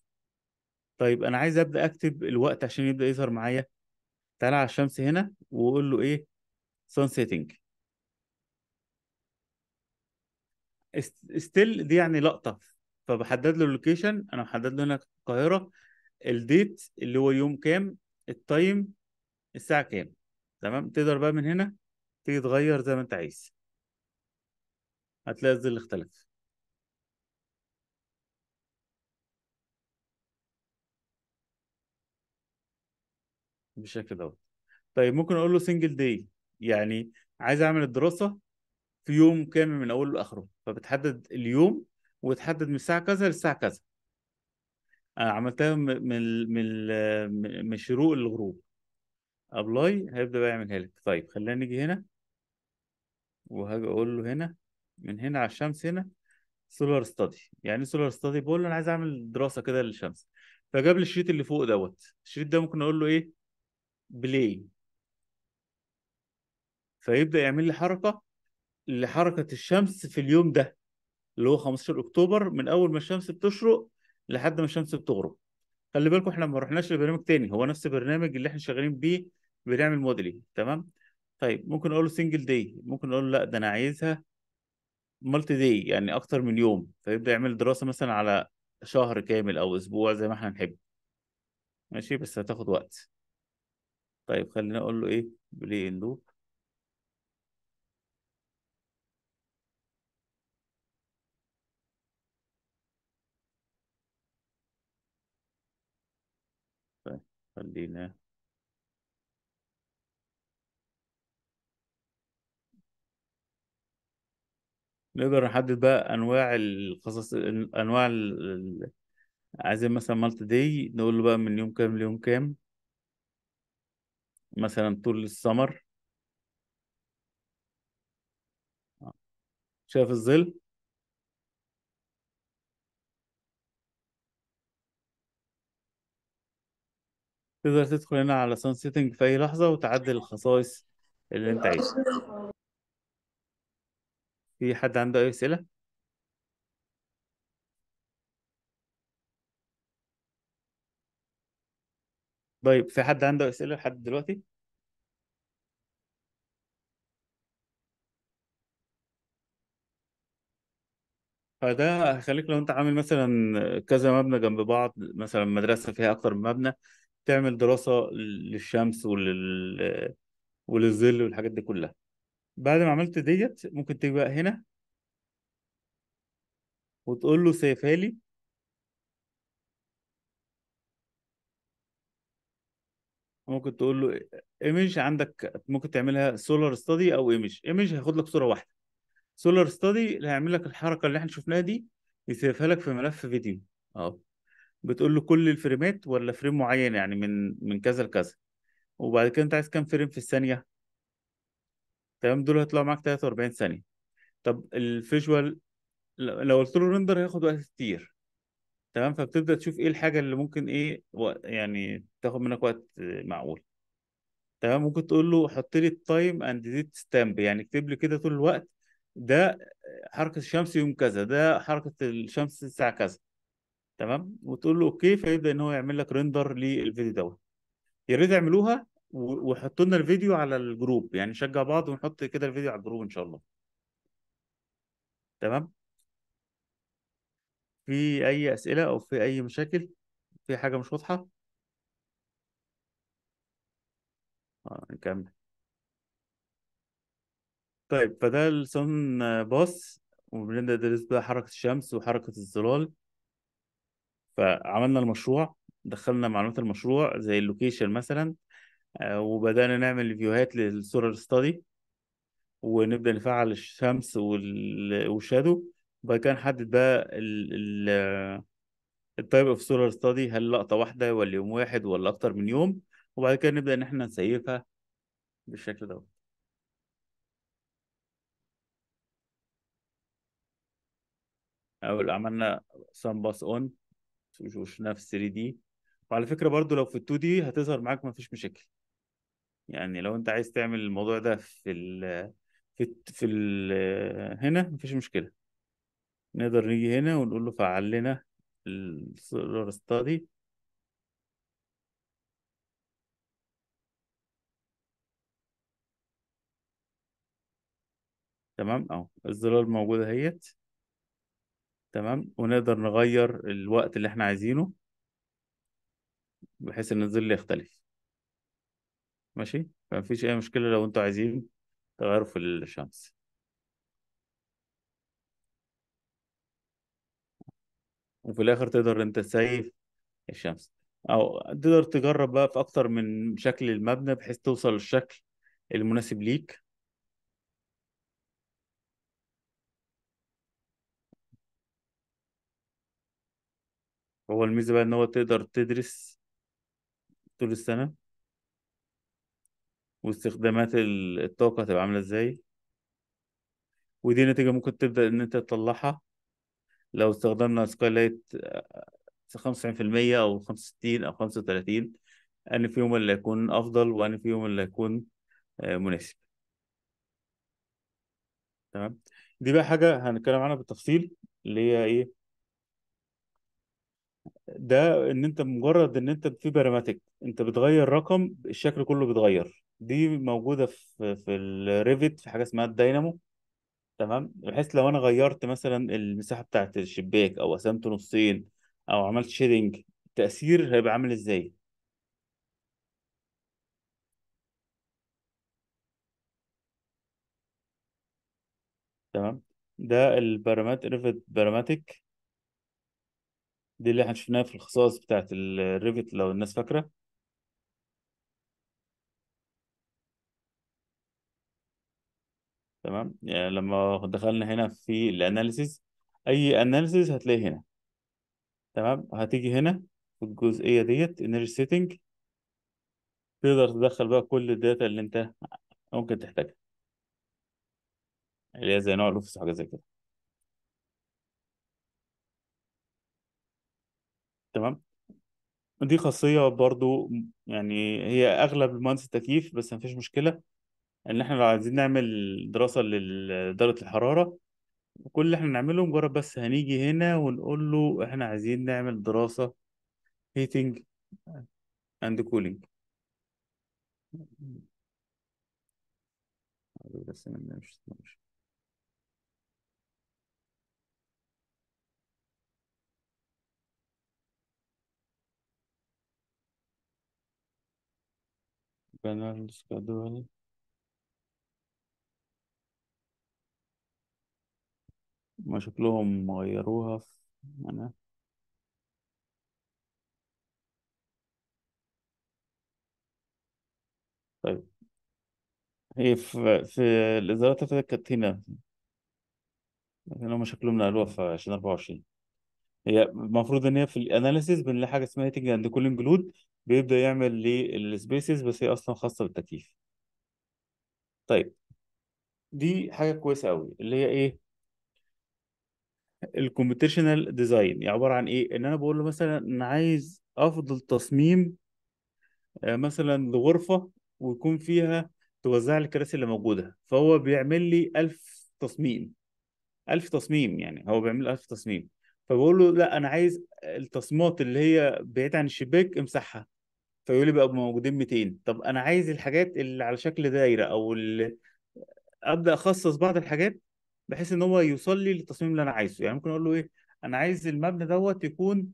طيب انا عايز ابدا اكتب الوقت عشان يبدا يظهر معايا تعالى على الشمس هنا وقول له ايه سان سيتنج ستيل دي يعني لقطه فبحدد له اللوكيشن انا محدد له هنا القاهره الديت اللي هو يوم كام التايم الساعه كام تمام تقدر بقى من هنا تيجي تغير زي ما انت عايز هتلاقي الظل اختلف بالشكل دوت طيب ممكن اقول له سنجل داي يعني عايز اعمل الدراسه في يوم كامل من اوله لاخره فبتحدد اليوم وتحدد من الساعه كذا للساعه كذا انا عملتها من من من الشروق للغروب ابلاي هيبدا بقى يعملها لك طيب خلينا نيجي هنا وهاجي اقول له هنا من هنا على الشمس هنا سولار ستادي يعني ايه سولار ستادي بقول له انا عايز اعمل دراسه كده للشمس فجاب لي الشريط اللي فوق دوت الشريط ده ممكن اقول له ايه بلاي فيبدا يعمل لي حركه لحركه الشمس في اليوم ده اللي هو 15 اكتوبر من اول ما الشمس بتشرق لحد ما الشمس بتغرب خلي بالكم احنا ما رحناش لبرنامج تاني هو نفس البرنامج اللي احنا شغالين بيه بنعمل موديلينج تمام طيب ممكن اقول له سنجل داي ممكن اقول له لا ده انا عايزها مالتي داي يعني اكتر من يوم فيبدا يعمل دراسه مثلا على شهر كامل او اسبوع زي ما احنا نحب ماشي بس هتاخد وقت طيب خلينا اقول له ايه بلاي ان لوب طيب خلينا نقدر نحدد بقى انواع القصص انواع ال... عايزين مثلا مالت داي نقول له بقى من يوم كام ليوم كام مثلا طول السمر شايف الظل تقدر تدخل هنا على سان سيتنج في اي لحظه وتعدل الخصائص اللي انت عايزها في حد عنده أي أسئلة؟ طيب في حد عنده أسئلة لحد دلوقتي؟ فده هيخليك لو انت عامل مثلا كذا مبنى جنب بعض مثلا مدرسة فيها أكتر من مبنى تعمل دراسة للشمس ولل... وللظل والحاجات دي كلها بعد ما عملت ديت ممكن تيجي بقى هنا وتقول له سيفها لي ممكن تقول له ايمج عندك ممكن تعملها سولار ستادي او ايمج ايمج هياخد لك صوره واحده سولار ستادي اللي هيعمل لك الحركه اللي احنا شفناها دي يسيفها لك في ملف فيديو اهو بتقول له كل الفريمات ولا فريم معين يعني من من كذا لكذا وبعد كده انت عايز كام فريم في الثانيه تمام دول هيطلعوا معاك 43 ثانيه طب الفيجوال لو قلت له ريندر هياخد وقت كتير تمام فبتبدا تشوف ايه الحاجه اللي ممكن ايه يعني تاخد منك وقت معقول تمام ممكن تقول له حط لي التايم اند ديت ستامب يعني اكتب لي كده طول الوقت ده حركه الشمس يوم كذا ده حركه الشمس الساعه كذا تمام وتقول له اوكي فيبدا ان هو يعمل لك ريندر للفيديو دوت يا ريت يعملوها وحطوا لنا الفيديو على الجروب يعني نشجع بعض ونحط كده الفيديو على الجروب ان شاء الله تمام في اي اسئله او في اي مشاكل في حاجه مش واضحه آه نكمل طيب فده السن باص وبنبدا ندرس بقى حركه الشمس وحركه الظلال فعملنا المشروع دخلنا معلومات المشروع زي اللوكيشن مثلا آه، وبدانا نعمل فيوهات للسولار ستادي ونبدا نفعل الشمس والشادو وبعد كده نحدد بقى التايب اوف سولار ستادي هل لقطه واحده ولا يوم واحد ولا اكتر من يوم وبعد كده نبدا ان احنا نسيفها بالشكل ده أول عملنا سان باس اون شفناها في 3 دي وعلى فكره برضو لو في 2 دي هتظهر معاك مفيش مشاكل يعني لو انت عايز تعمل الموضوع ده في الـ في الـ في الـ هنا مفيش مشكله نقدر نيجي هنا ونقول له فعل لنا السيرفر ستادي تمام اهو الزرار موجوده اهيت تمام ونقدر نغير الوقت اللي احنا عايزينه بحيث ان الظل يختلف ماشي فمفيش اي مشكله لو انتوا عايزين تغيروا في الشمس وفي الاخر تقدر انت تسيف الشمس او تقدر تجرب بقى في اكتر من شكل المبنى بحيث توصل للشكل المناسب ليك هو الميزه بقى ان هو تقدر تدرس طول السنه واستخدامات الطاقة هتبقى عاملة ازاي ودي نتيجة ممكن تبدأ إن أنت تطلعها لو استخدمنا سكاي لايت آه، خمسة المية أو خمسة وستين أو خمسة وتلاتين أن فيهم اللي هيكون أفضل وأن فيهم اللي هيكون آه، مناسب تمام دي بقى حاجة هنتكلم عنها بالتفصيل اللي هي إيه ده ان انت مجرد ان انت في بارامتك انت بتغير رقم الشكل كله بيتغير دي موجوده في في الريفت في حاجه اسمها الداينامو تمام بحيث لو انا غيرت مثلا المساحه بتاعت الشباك او قسمته نصين او عملت شيدنج التاثير هيبقى عامل ازاي تمام ده البارامات ريفت باراماتيك دي اللي احنا شفناها في الخصائص بتاعت الريفت لو الناس فاكره تمام يعني لما دخلنا هنا في الاناليسيز اي اناليسيز هتلاقي هنا تمام هتيجي هنا في الجزئيه ديت انرجي سيتنج تقدر تدخل بقى كل الداتا اللي انت ممكن تحتاجها اللي هي زي نوع الاوفيس وحاجات زي كده تمام دي خاصية برضو يعني هي أغلب المهندس التكييف بس مفيش مشكلة إن إحنا لو عايزين نعمل دراسة لدرجة الحرارة كل اللي إحنا نعمله مجرد بس هنيجي هنا ونقول له إحنا عايزين نعمل دراسة heating and cooling بس أنا مش مش panel schedule. ما شكلهم غيروها في أنا طيب هي في, في الإزالات اللي فاتت كانت هنا لكن هم شكلهم نقلوها في 2024 هي المفروض إن هي في الأناليسيز بنلاقي حاجة اسمها هيتنج أند كولينج لود بيبدأ يعمل للسبيسز بس هي أصلا خاصة بالتكييف طيب دي حاجة كويسة أوي اللي هي إيه الكومبيتيشنال يعني ديزاين عبارة عن إيه إن أنا بقول له مثلا أنا عايز أفضل تصميم آه، مثلا لغرفة ويكون فيها توزع لي الكراسي اللي موجودة فهو بيعمل لي ألف تصميم ألف تصميم يعني هو بيعمل ألف تصميم فبقول له لا أنا عايز التصميمات اللي هي بعيد عن الشباك امسحها فيقول لي بقى موجودين 200 طب انا عايز الحاجات اللي على شكل دايره او اللي ابدا اخصص بعض الحاجات بحيث ان هو يوصل لي للتصميم اللي انا عايزه يعني ممكن اقول له ايه انا عايز المبنى دوت يكون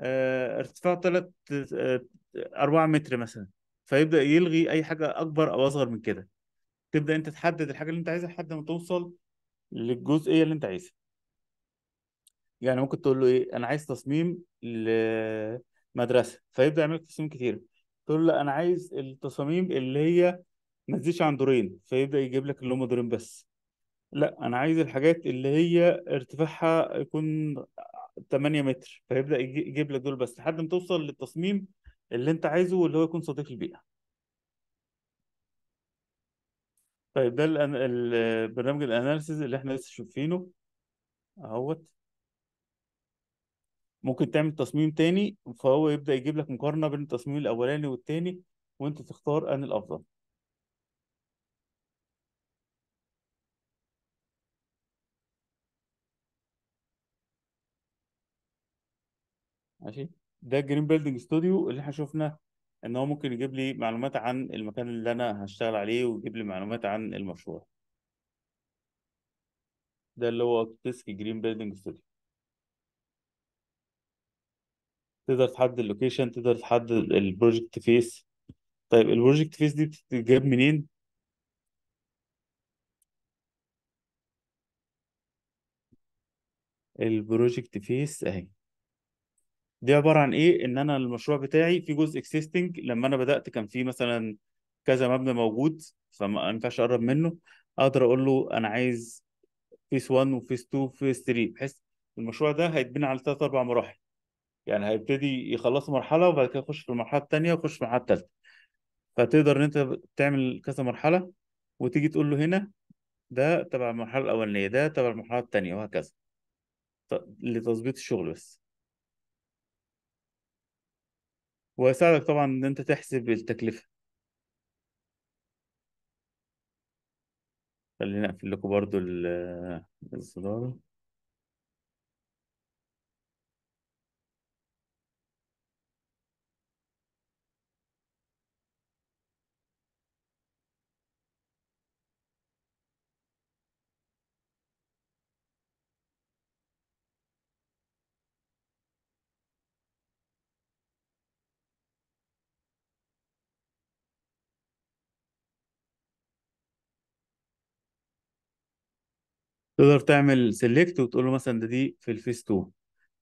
آه ارتفاعه 3 4 آه، متر مثلا فيبدا يلغي اي حاجه اكبر او اصغر من كده تبدا انت تحدد الحاجه اللي انت عايزها لحد ما توصل للجزئيه اللي انت عايزها يعني ممكن تقول له ايه انا عايز تصميم ل... مدرسه فيبدا يعمل تصميم كتير تقول له انا عايز التصاميم اللي هي ما تزيدش عن دورين فيبدا يجيب لك اللي هم دورين بس لا انا عايز الحاجات اللي هي ارتفاعها يكون 8 متر فيبدا يجيب لك دول بس لحد ما توصل للتصميم اللي انت عايزه واللي هو يكون صديق للبيئه طيب ده البرنامج الاناليسيز اللي احنا لسه شايفينه اهوت ممكن تعمل تصميم تاني فهو يبدأ يجيب لك مقارنة بين التصميم الأولاني والتاني وأنت تختار أن الأفضل ماشي ده جرين بيلدينج ستوديو اللي احنا شفنا ان هو ممكن يجيب لي معلومات عن المكان اللي انا هشتغل عليه ويجيب لي معلومات عن المشروع ده اللي هو تسك جرين بيلدينج ستوديو تقدر تحدد اللوكيشن تقدر تحدد البروجكت فيس طيب البروجكت فيس دي بتتجاب منين البروجكت فيس اهي دي عباره عن ايه ان انا المشروع بتاعي في جزء اكسيستنج لما انا بدات كان في مثلا كذا مبنى موجود فما ينفعش اقرب منه اقدر اقول له انا عايز فيس 1 وفيس 2 وفيس 3 بحيث المشروع ده هيتبنى على ثلاث اربع مراحل يعني هيبتدي يخلصوا مرحله وبعد كده يخش في المرحله التانية ويخش في المرحله التالتة فتقدر ان انت تعمل كذا مرحله وتيجي تقول له هنا ده تبع المرحله الاولانيه ده تبع المرحله التانية وهكذا لتظبيط الشغل بس ويساعدك طبعا ان انت تحسب التكلفه خلينا اقفل لكم برضو الصداره تقدر تعمل سيلكت وتقول له مثلا ده دي في الفيس 2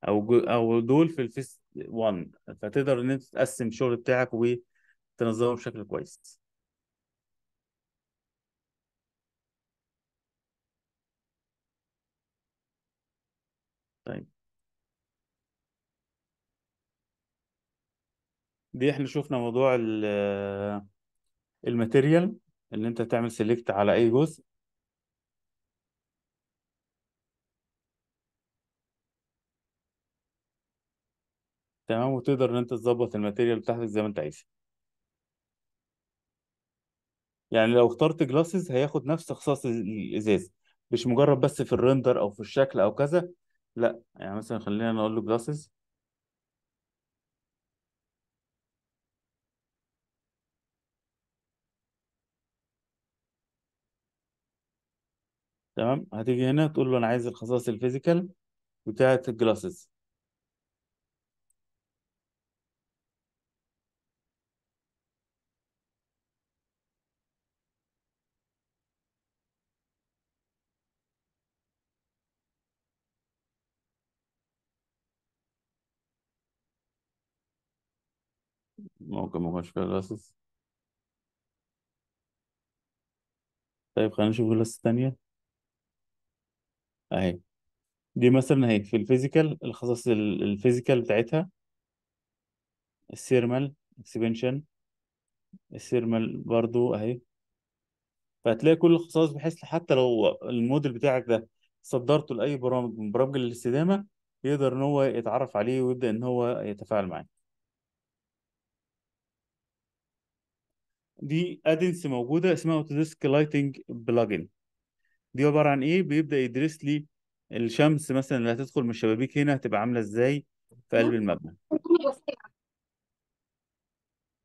او او دول في الفيس 1 فتقدر ان انت تقسم الشغل بتاعك وتنظمه بشكل كويس طيب دي احنا شفنا موضوع آه، الماتيريال ان انت تعمل سيلكت على اي جزء تمام وتقدر ان انت تظبط الماتيريال بتاعتك زي ما انت عايز يعني لو اخترت جلاسز هياخد نفس اخصاص الازاز مش مجرد بس في الريندر او في الشكل او كذا لا يعني مثلا خلينا نقول له جلاسز تمام هتيجي هنا تقول له انا عايز الخصائص الفيزيكال بتاعه الجلاسز هو ما كانش فيها طيب خلينا نشوف جلاسة تانية اهي دي مثلا اهي في الفيزيكال الخصائص الفيزيكال بتاعتها السيرمال اكسبنشن السيرمال برضو اهي فهتلاقي كل الخصائص بحيث حتى لو الموديل بتاعك ده صدرته لأي برامج من برامج الاستدامة يقدر إن هو يتعرف عليه ويبدأ إن هو يتفاعل معاه دي ادنس موجوده اسمها اوتوديسك لايتنج بلجن دي عباره عن ايه بيبدا يدرس لي الشمس مثلا اللي هتدخل من الشبابيك هنا هتبقى عامله ازاي في قلب المبنى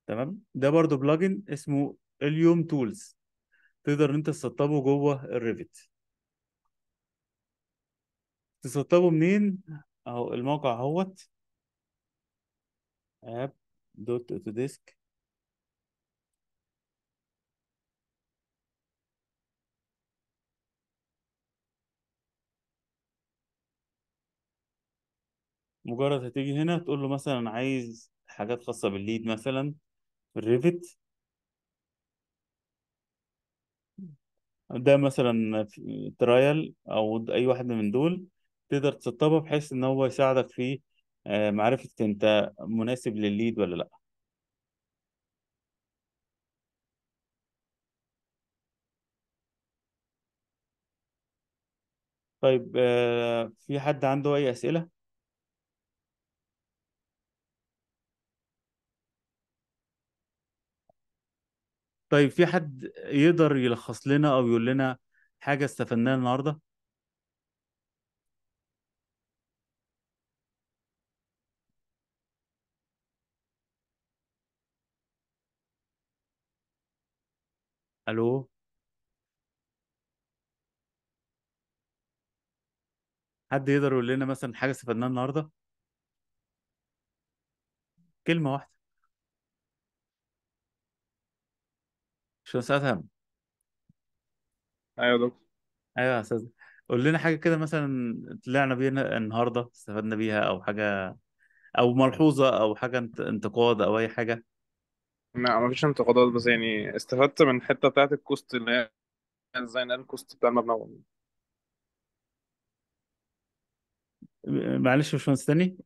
تمام ده برضو بلجن اسمه اليوم تولز تقدر انت تسطبه جوه الريفت تسطبه منين اهو الموقع اهوت app.autodesk مجرد هتيجي هنا تقول له مثلا عايز حاجات خاصة بالليد مثلا الريفت ده مثلا ترايل او اي واحد من دول تقدر تسطبها بحيث ان هو يساعدك في آه، معرفة انت مناسب للليد ولا لا طيب آه، في حد عنده اي اسئلة؟ طيب في حد يقدر يلخص لنا او يقول لنا حاجه استفدناها النهارده الو حد يقدر يقول لنا مثلا حاجه استفدناها النهارده كلمه واحده شو ساوثهامبتون ايوه دكتور ايوه يا استاذ قول لنا حاجه كده مثلا طلعنا بيها النهارده استفدنا بيها او حاجه او ملحوظه او حاجه انتقاد او اي حاجه لا مفيش انتقادات بس يعني استفدت من الحته بتاعت الكوست اللي هي ازاي نقل الكوست بتاع المبنى معلش يا باشمهندس تاني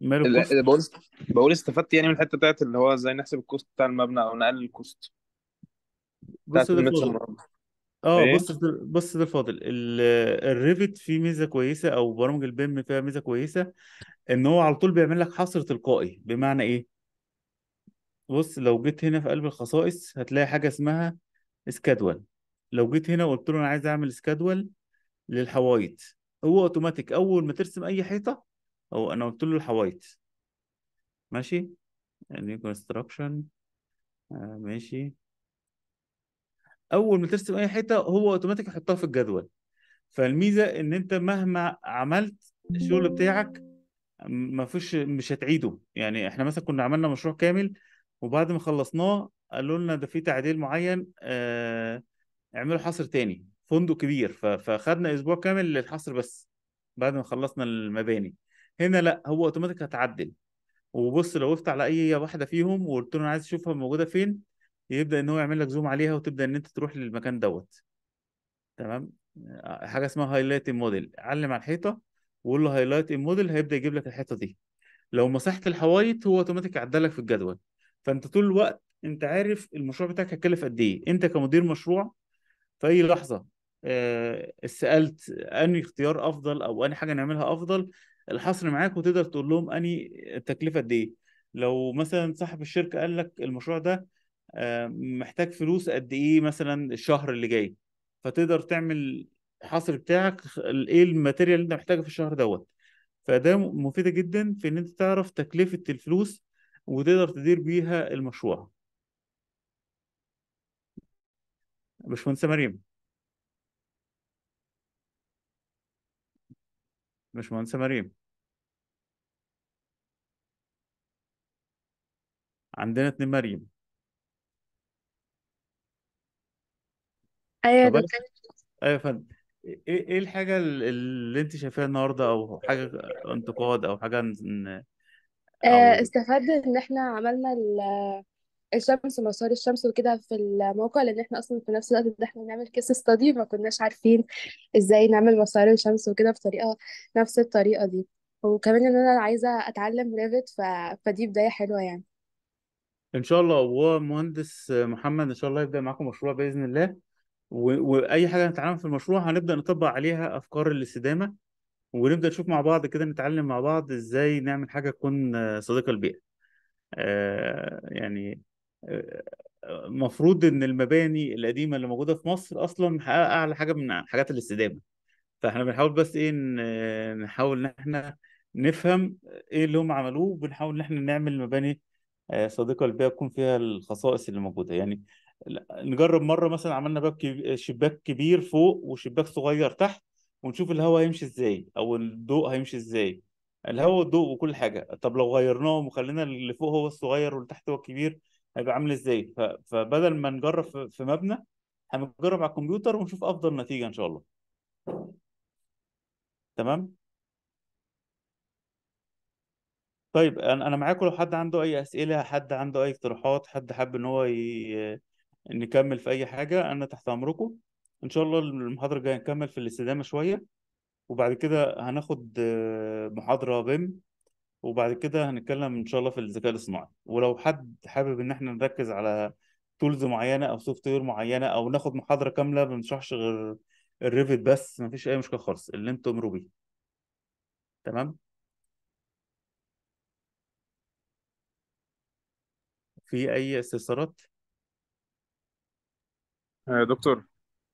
ماله الكوست بقول بقول استفدت يعني من الحته بتاعت اللي هو ازاي نحسب الكوست بتاع المبنى او نقلل الكوست بص بتاعت ده الفاضل اه ايه بص بص ده الفاضل الريفت فيه ميزه كويسه او برامج البيم فيها ميزه كويسه ان هو على طول بيعمل لك حصر تلقائي بمعنى ايه بص لو جيت هنا في قلب الخصائص هتلاقي حاجه اسمها سكادول لو جيت هنا وقلت له انا عايز اعمل سكادول للحوايط هو اوتوماتيك اول ما ترسم اي حيطه او انا قلت له الحوايط ماشي يعني كونستراكشن آه، ماشي اول ما ترسم اي حته هو اوتوماتيك يحطها في الجدول فالميزه ان انت مهما عملت الشغل بتاعك ما فيش مش هتعيده يعني احنا مثلا كنا عملنا مشروع كامل وبعد ما خلصناه قالوا لنا ده في تعديل معين آه اعملوا حصر تاني فندق كبير فخدنا اسبوع كامل للحصر بس بعد ما خلصنا المباني هنا لا هو اوتوماتيك هتعدل وبص لو وقفت على اي واحده فيهم وقلت له انا عايز اشوفها موجوده فين يبدا ان هو يعمل لك زوم عليها وتبدا ان انت تروح للمكان دوت تمام آه، حاجه اسمها هايلايت موديل علم على الحيطه وقول له هايلايت موديل هيبدا يجيب لك الحيطه دي لو مسحت الحوايط هو اوتوماتيك عدلك في الجدول فانت طول الوقت انت عارف المشروع بتاعك هيكلف قد ايه انت كمدير مشروع في اي لحظه آه سالت انهي اختيار افضل او انهي حاجه نعملها افضل الحصر معاك وتقدر تقول لهم انهي التكلفه قد ايه لو مثلا صاحب الشركه قال لك المشروع ده آه، محتاج فلوس قد ايه مثلا الشهر اللي جاي فتقدر تعمل الحصر بتاعك ايه الماتيريال اللي انت محتاجه في الشهر دوت فده مفيده جدا في ان انت تعرف تكلفه الفلوس وتقدر تدير بيها المشروع باشمهندس مريم باشمهندس مريم عندنا اتنين مريم ايوه ده فبس كان ايوه فندم إيه،, ايه الحاجة اللي انت شايفاها النهاردة او حاجة انتقاد او حاجة ن- آه، او استفدنا ان احنا عملنا الشمس ومسار الشمس وكده في الموقع لان احنا اصلا في نفس الوقت ده احنا بنعمل كيس ستادي ما كناش عارفين ازاي نعمل مسار الشمس وكده بطريقة نفس الطريقة دي وكمان ان انا عايزة اتعلم ريفت ف... فدي بداية حلوة يعني ان شاء الله هو مهندس محمد ان شاء الله يبدأ معاكم مشروع بإذن الله واي حاجه هنتعلمها في المشروع هنبدا نطبق عليها افكار الاستدامه ونبدا نشوف مع بعض كده نتعلم مع بعض ازاي نعمل حاجه تكون صديقه للبيئه آه، يعني المفروض آه، ان المباني القديمه اللي موجوده في مصر اصلا محققه اعلى حاجه من حاجات الاستدامه فاحنا بنحاول بس ايه نحاول ان احنا نفهم ايه اللي هم عملوه وبنحاول ان احنا نعمل مباني آه، صديقه للبيئه تكون فيها الخصائص اللي موجوده يعني نجرب مره مثلا عملنا باب شباك كبير فوق وشباك صغير تحت ونشوف الهواء هيمشي ازاي او الضوء هيمشي ازاي الهواء والضوء وكل حاجه طب لو غيرناهم وخلينا اللي فوق هو الصغير واللي تحت هو الكبير هيبقى عامل ازاي فبدل ما نجرب في مبنى هنجرب على الكمبيوتر ونشوف افضل نتيجه ان شاء الله تمام طيب انا معاكم لو حد عنده اي اسئله حد عنده اي اقتراحات حد حابب ان هو ي... نكمل في اي حاجه انا تحت امركم ان شاء الله المحاضره الجايه نكمل في الاستدامه شويه وبعد كده هناخد آه، محاضره بيم وبعد كده هنتكلم ان شاء الله في الذكاء الاصطناعي ولو حد حابب ان احنا نركز على تولز معينه او سوفت وير معينه او ناخد محاضره كامله ما بنشرحش غير الريفت بس مفيش اي مشكله خالص اللي انتم امروا بيه تمام في اي استفسارات آه، يا دكتور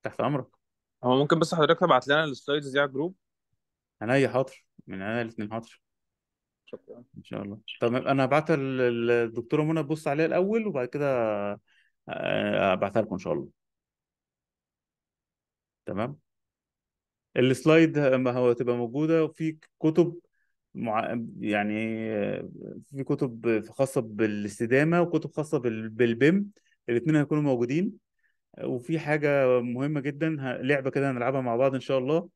تحت امرك هو ممكن بس حضرتك تبعت لنا السلايدز دي على الجروب انا اي حاضر من يعني انا الاثنين حاضر شكرا ان شاء الله طب انا هبعتها للدكتوره منى تبص عليها الاول وبعد كده ابعتها آه، لكم ان شاء الله تمام السلايد ما هو تبقى موجوده وفي كتب مع... يعني في كتب خاصه بالاستدامه وكتب خاصه بال... بالبيم الاثنين هيكونوا موجودين وفي حاجه مهمه جدا لعبه كده هنلعبها مع بعض ان شاء الله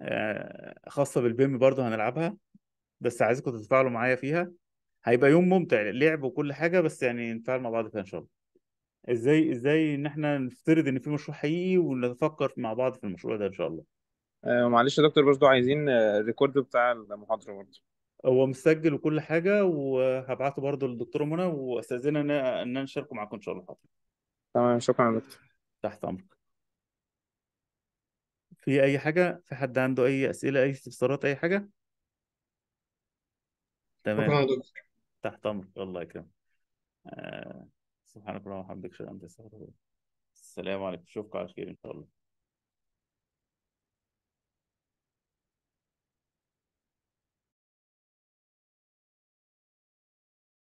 آه، خاصه بالبيم برضه هنلعبها بس عايزكم تتفاعلوا معايا فيها هيبقى يوم ممتع لعب وكل حاجه بس يعني نتفاعل مع بعض فيها ان شاء الله ازاي ازاي ان احنا نفترض ان في مشروع حقيقي ونتفكر مع بعض في المشروع ده ان شاء الله آه، معلش يا دكتور برضه عايزين آه، الريكورد بتاع المحاضرة برضه هو مسجل وكل حاجه وهبعته برضه للدكتوره منى واستاذنها ان انا إن أنا اشاركه معاكم ان شاء الله حاضر تمام شكرا يا دكتور تحت امرك في اي حاجه في حد عنده اي اسئله اي استفسارات اي حاجه تمام تحت امرك الله يكرمك آه. سبحانك اللهم وبحمدك اشهد ان لا اله الا انت السلام عليكم اشوفكم على خير ان شاء الله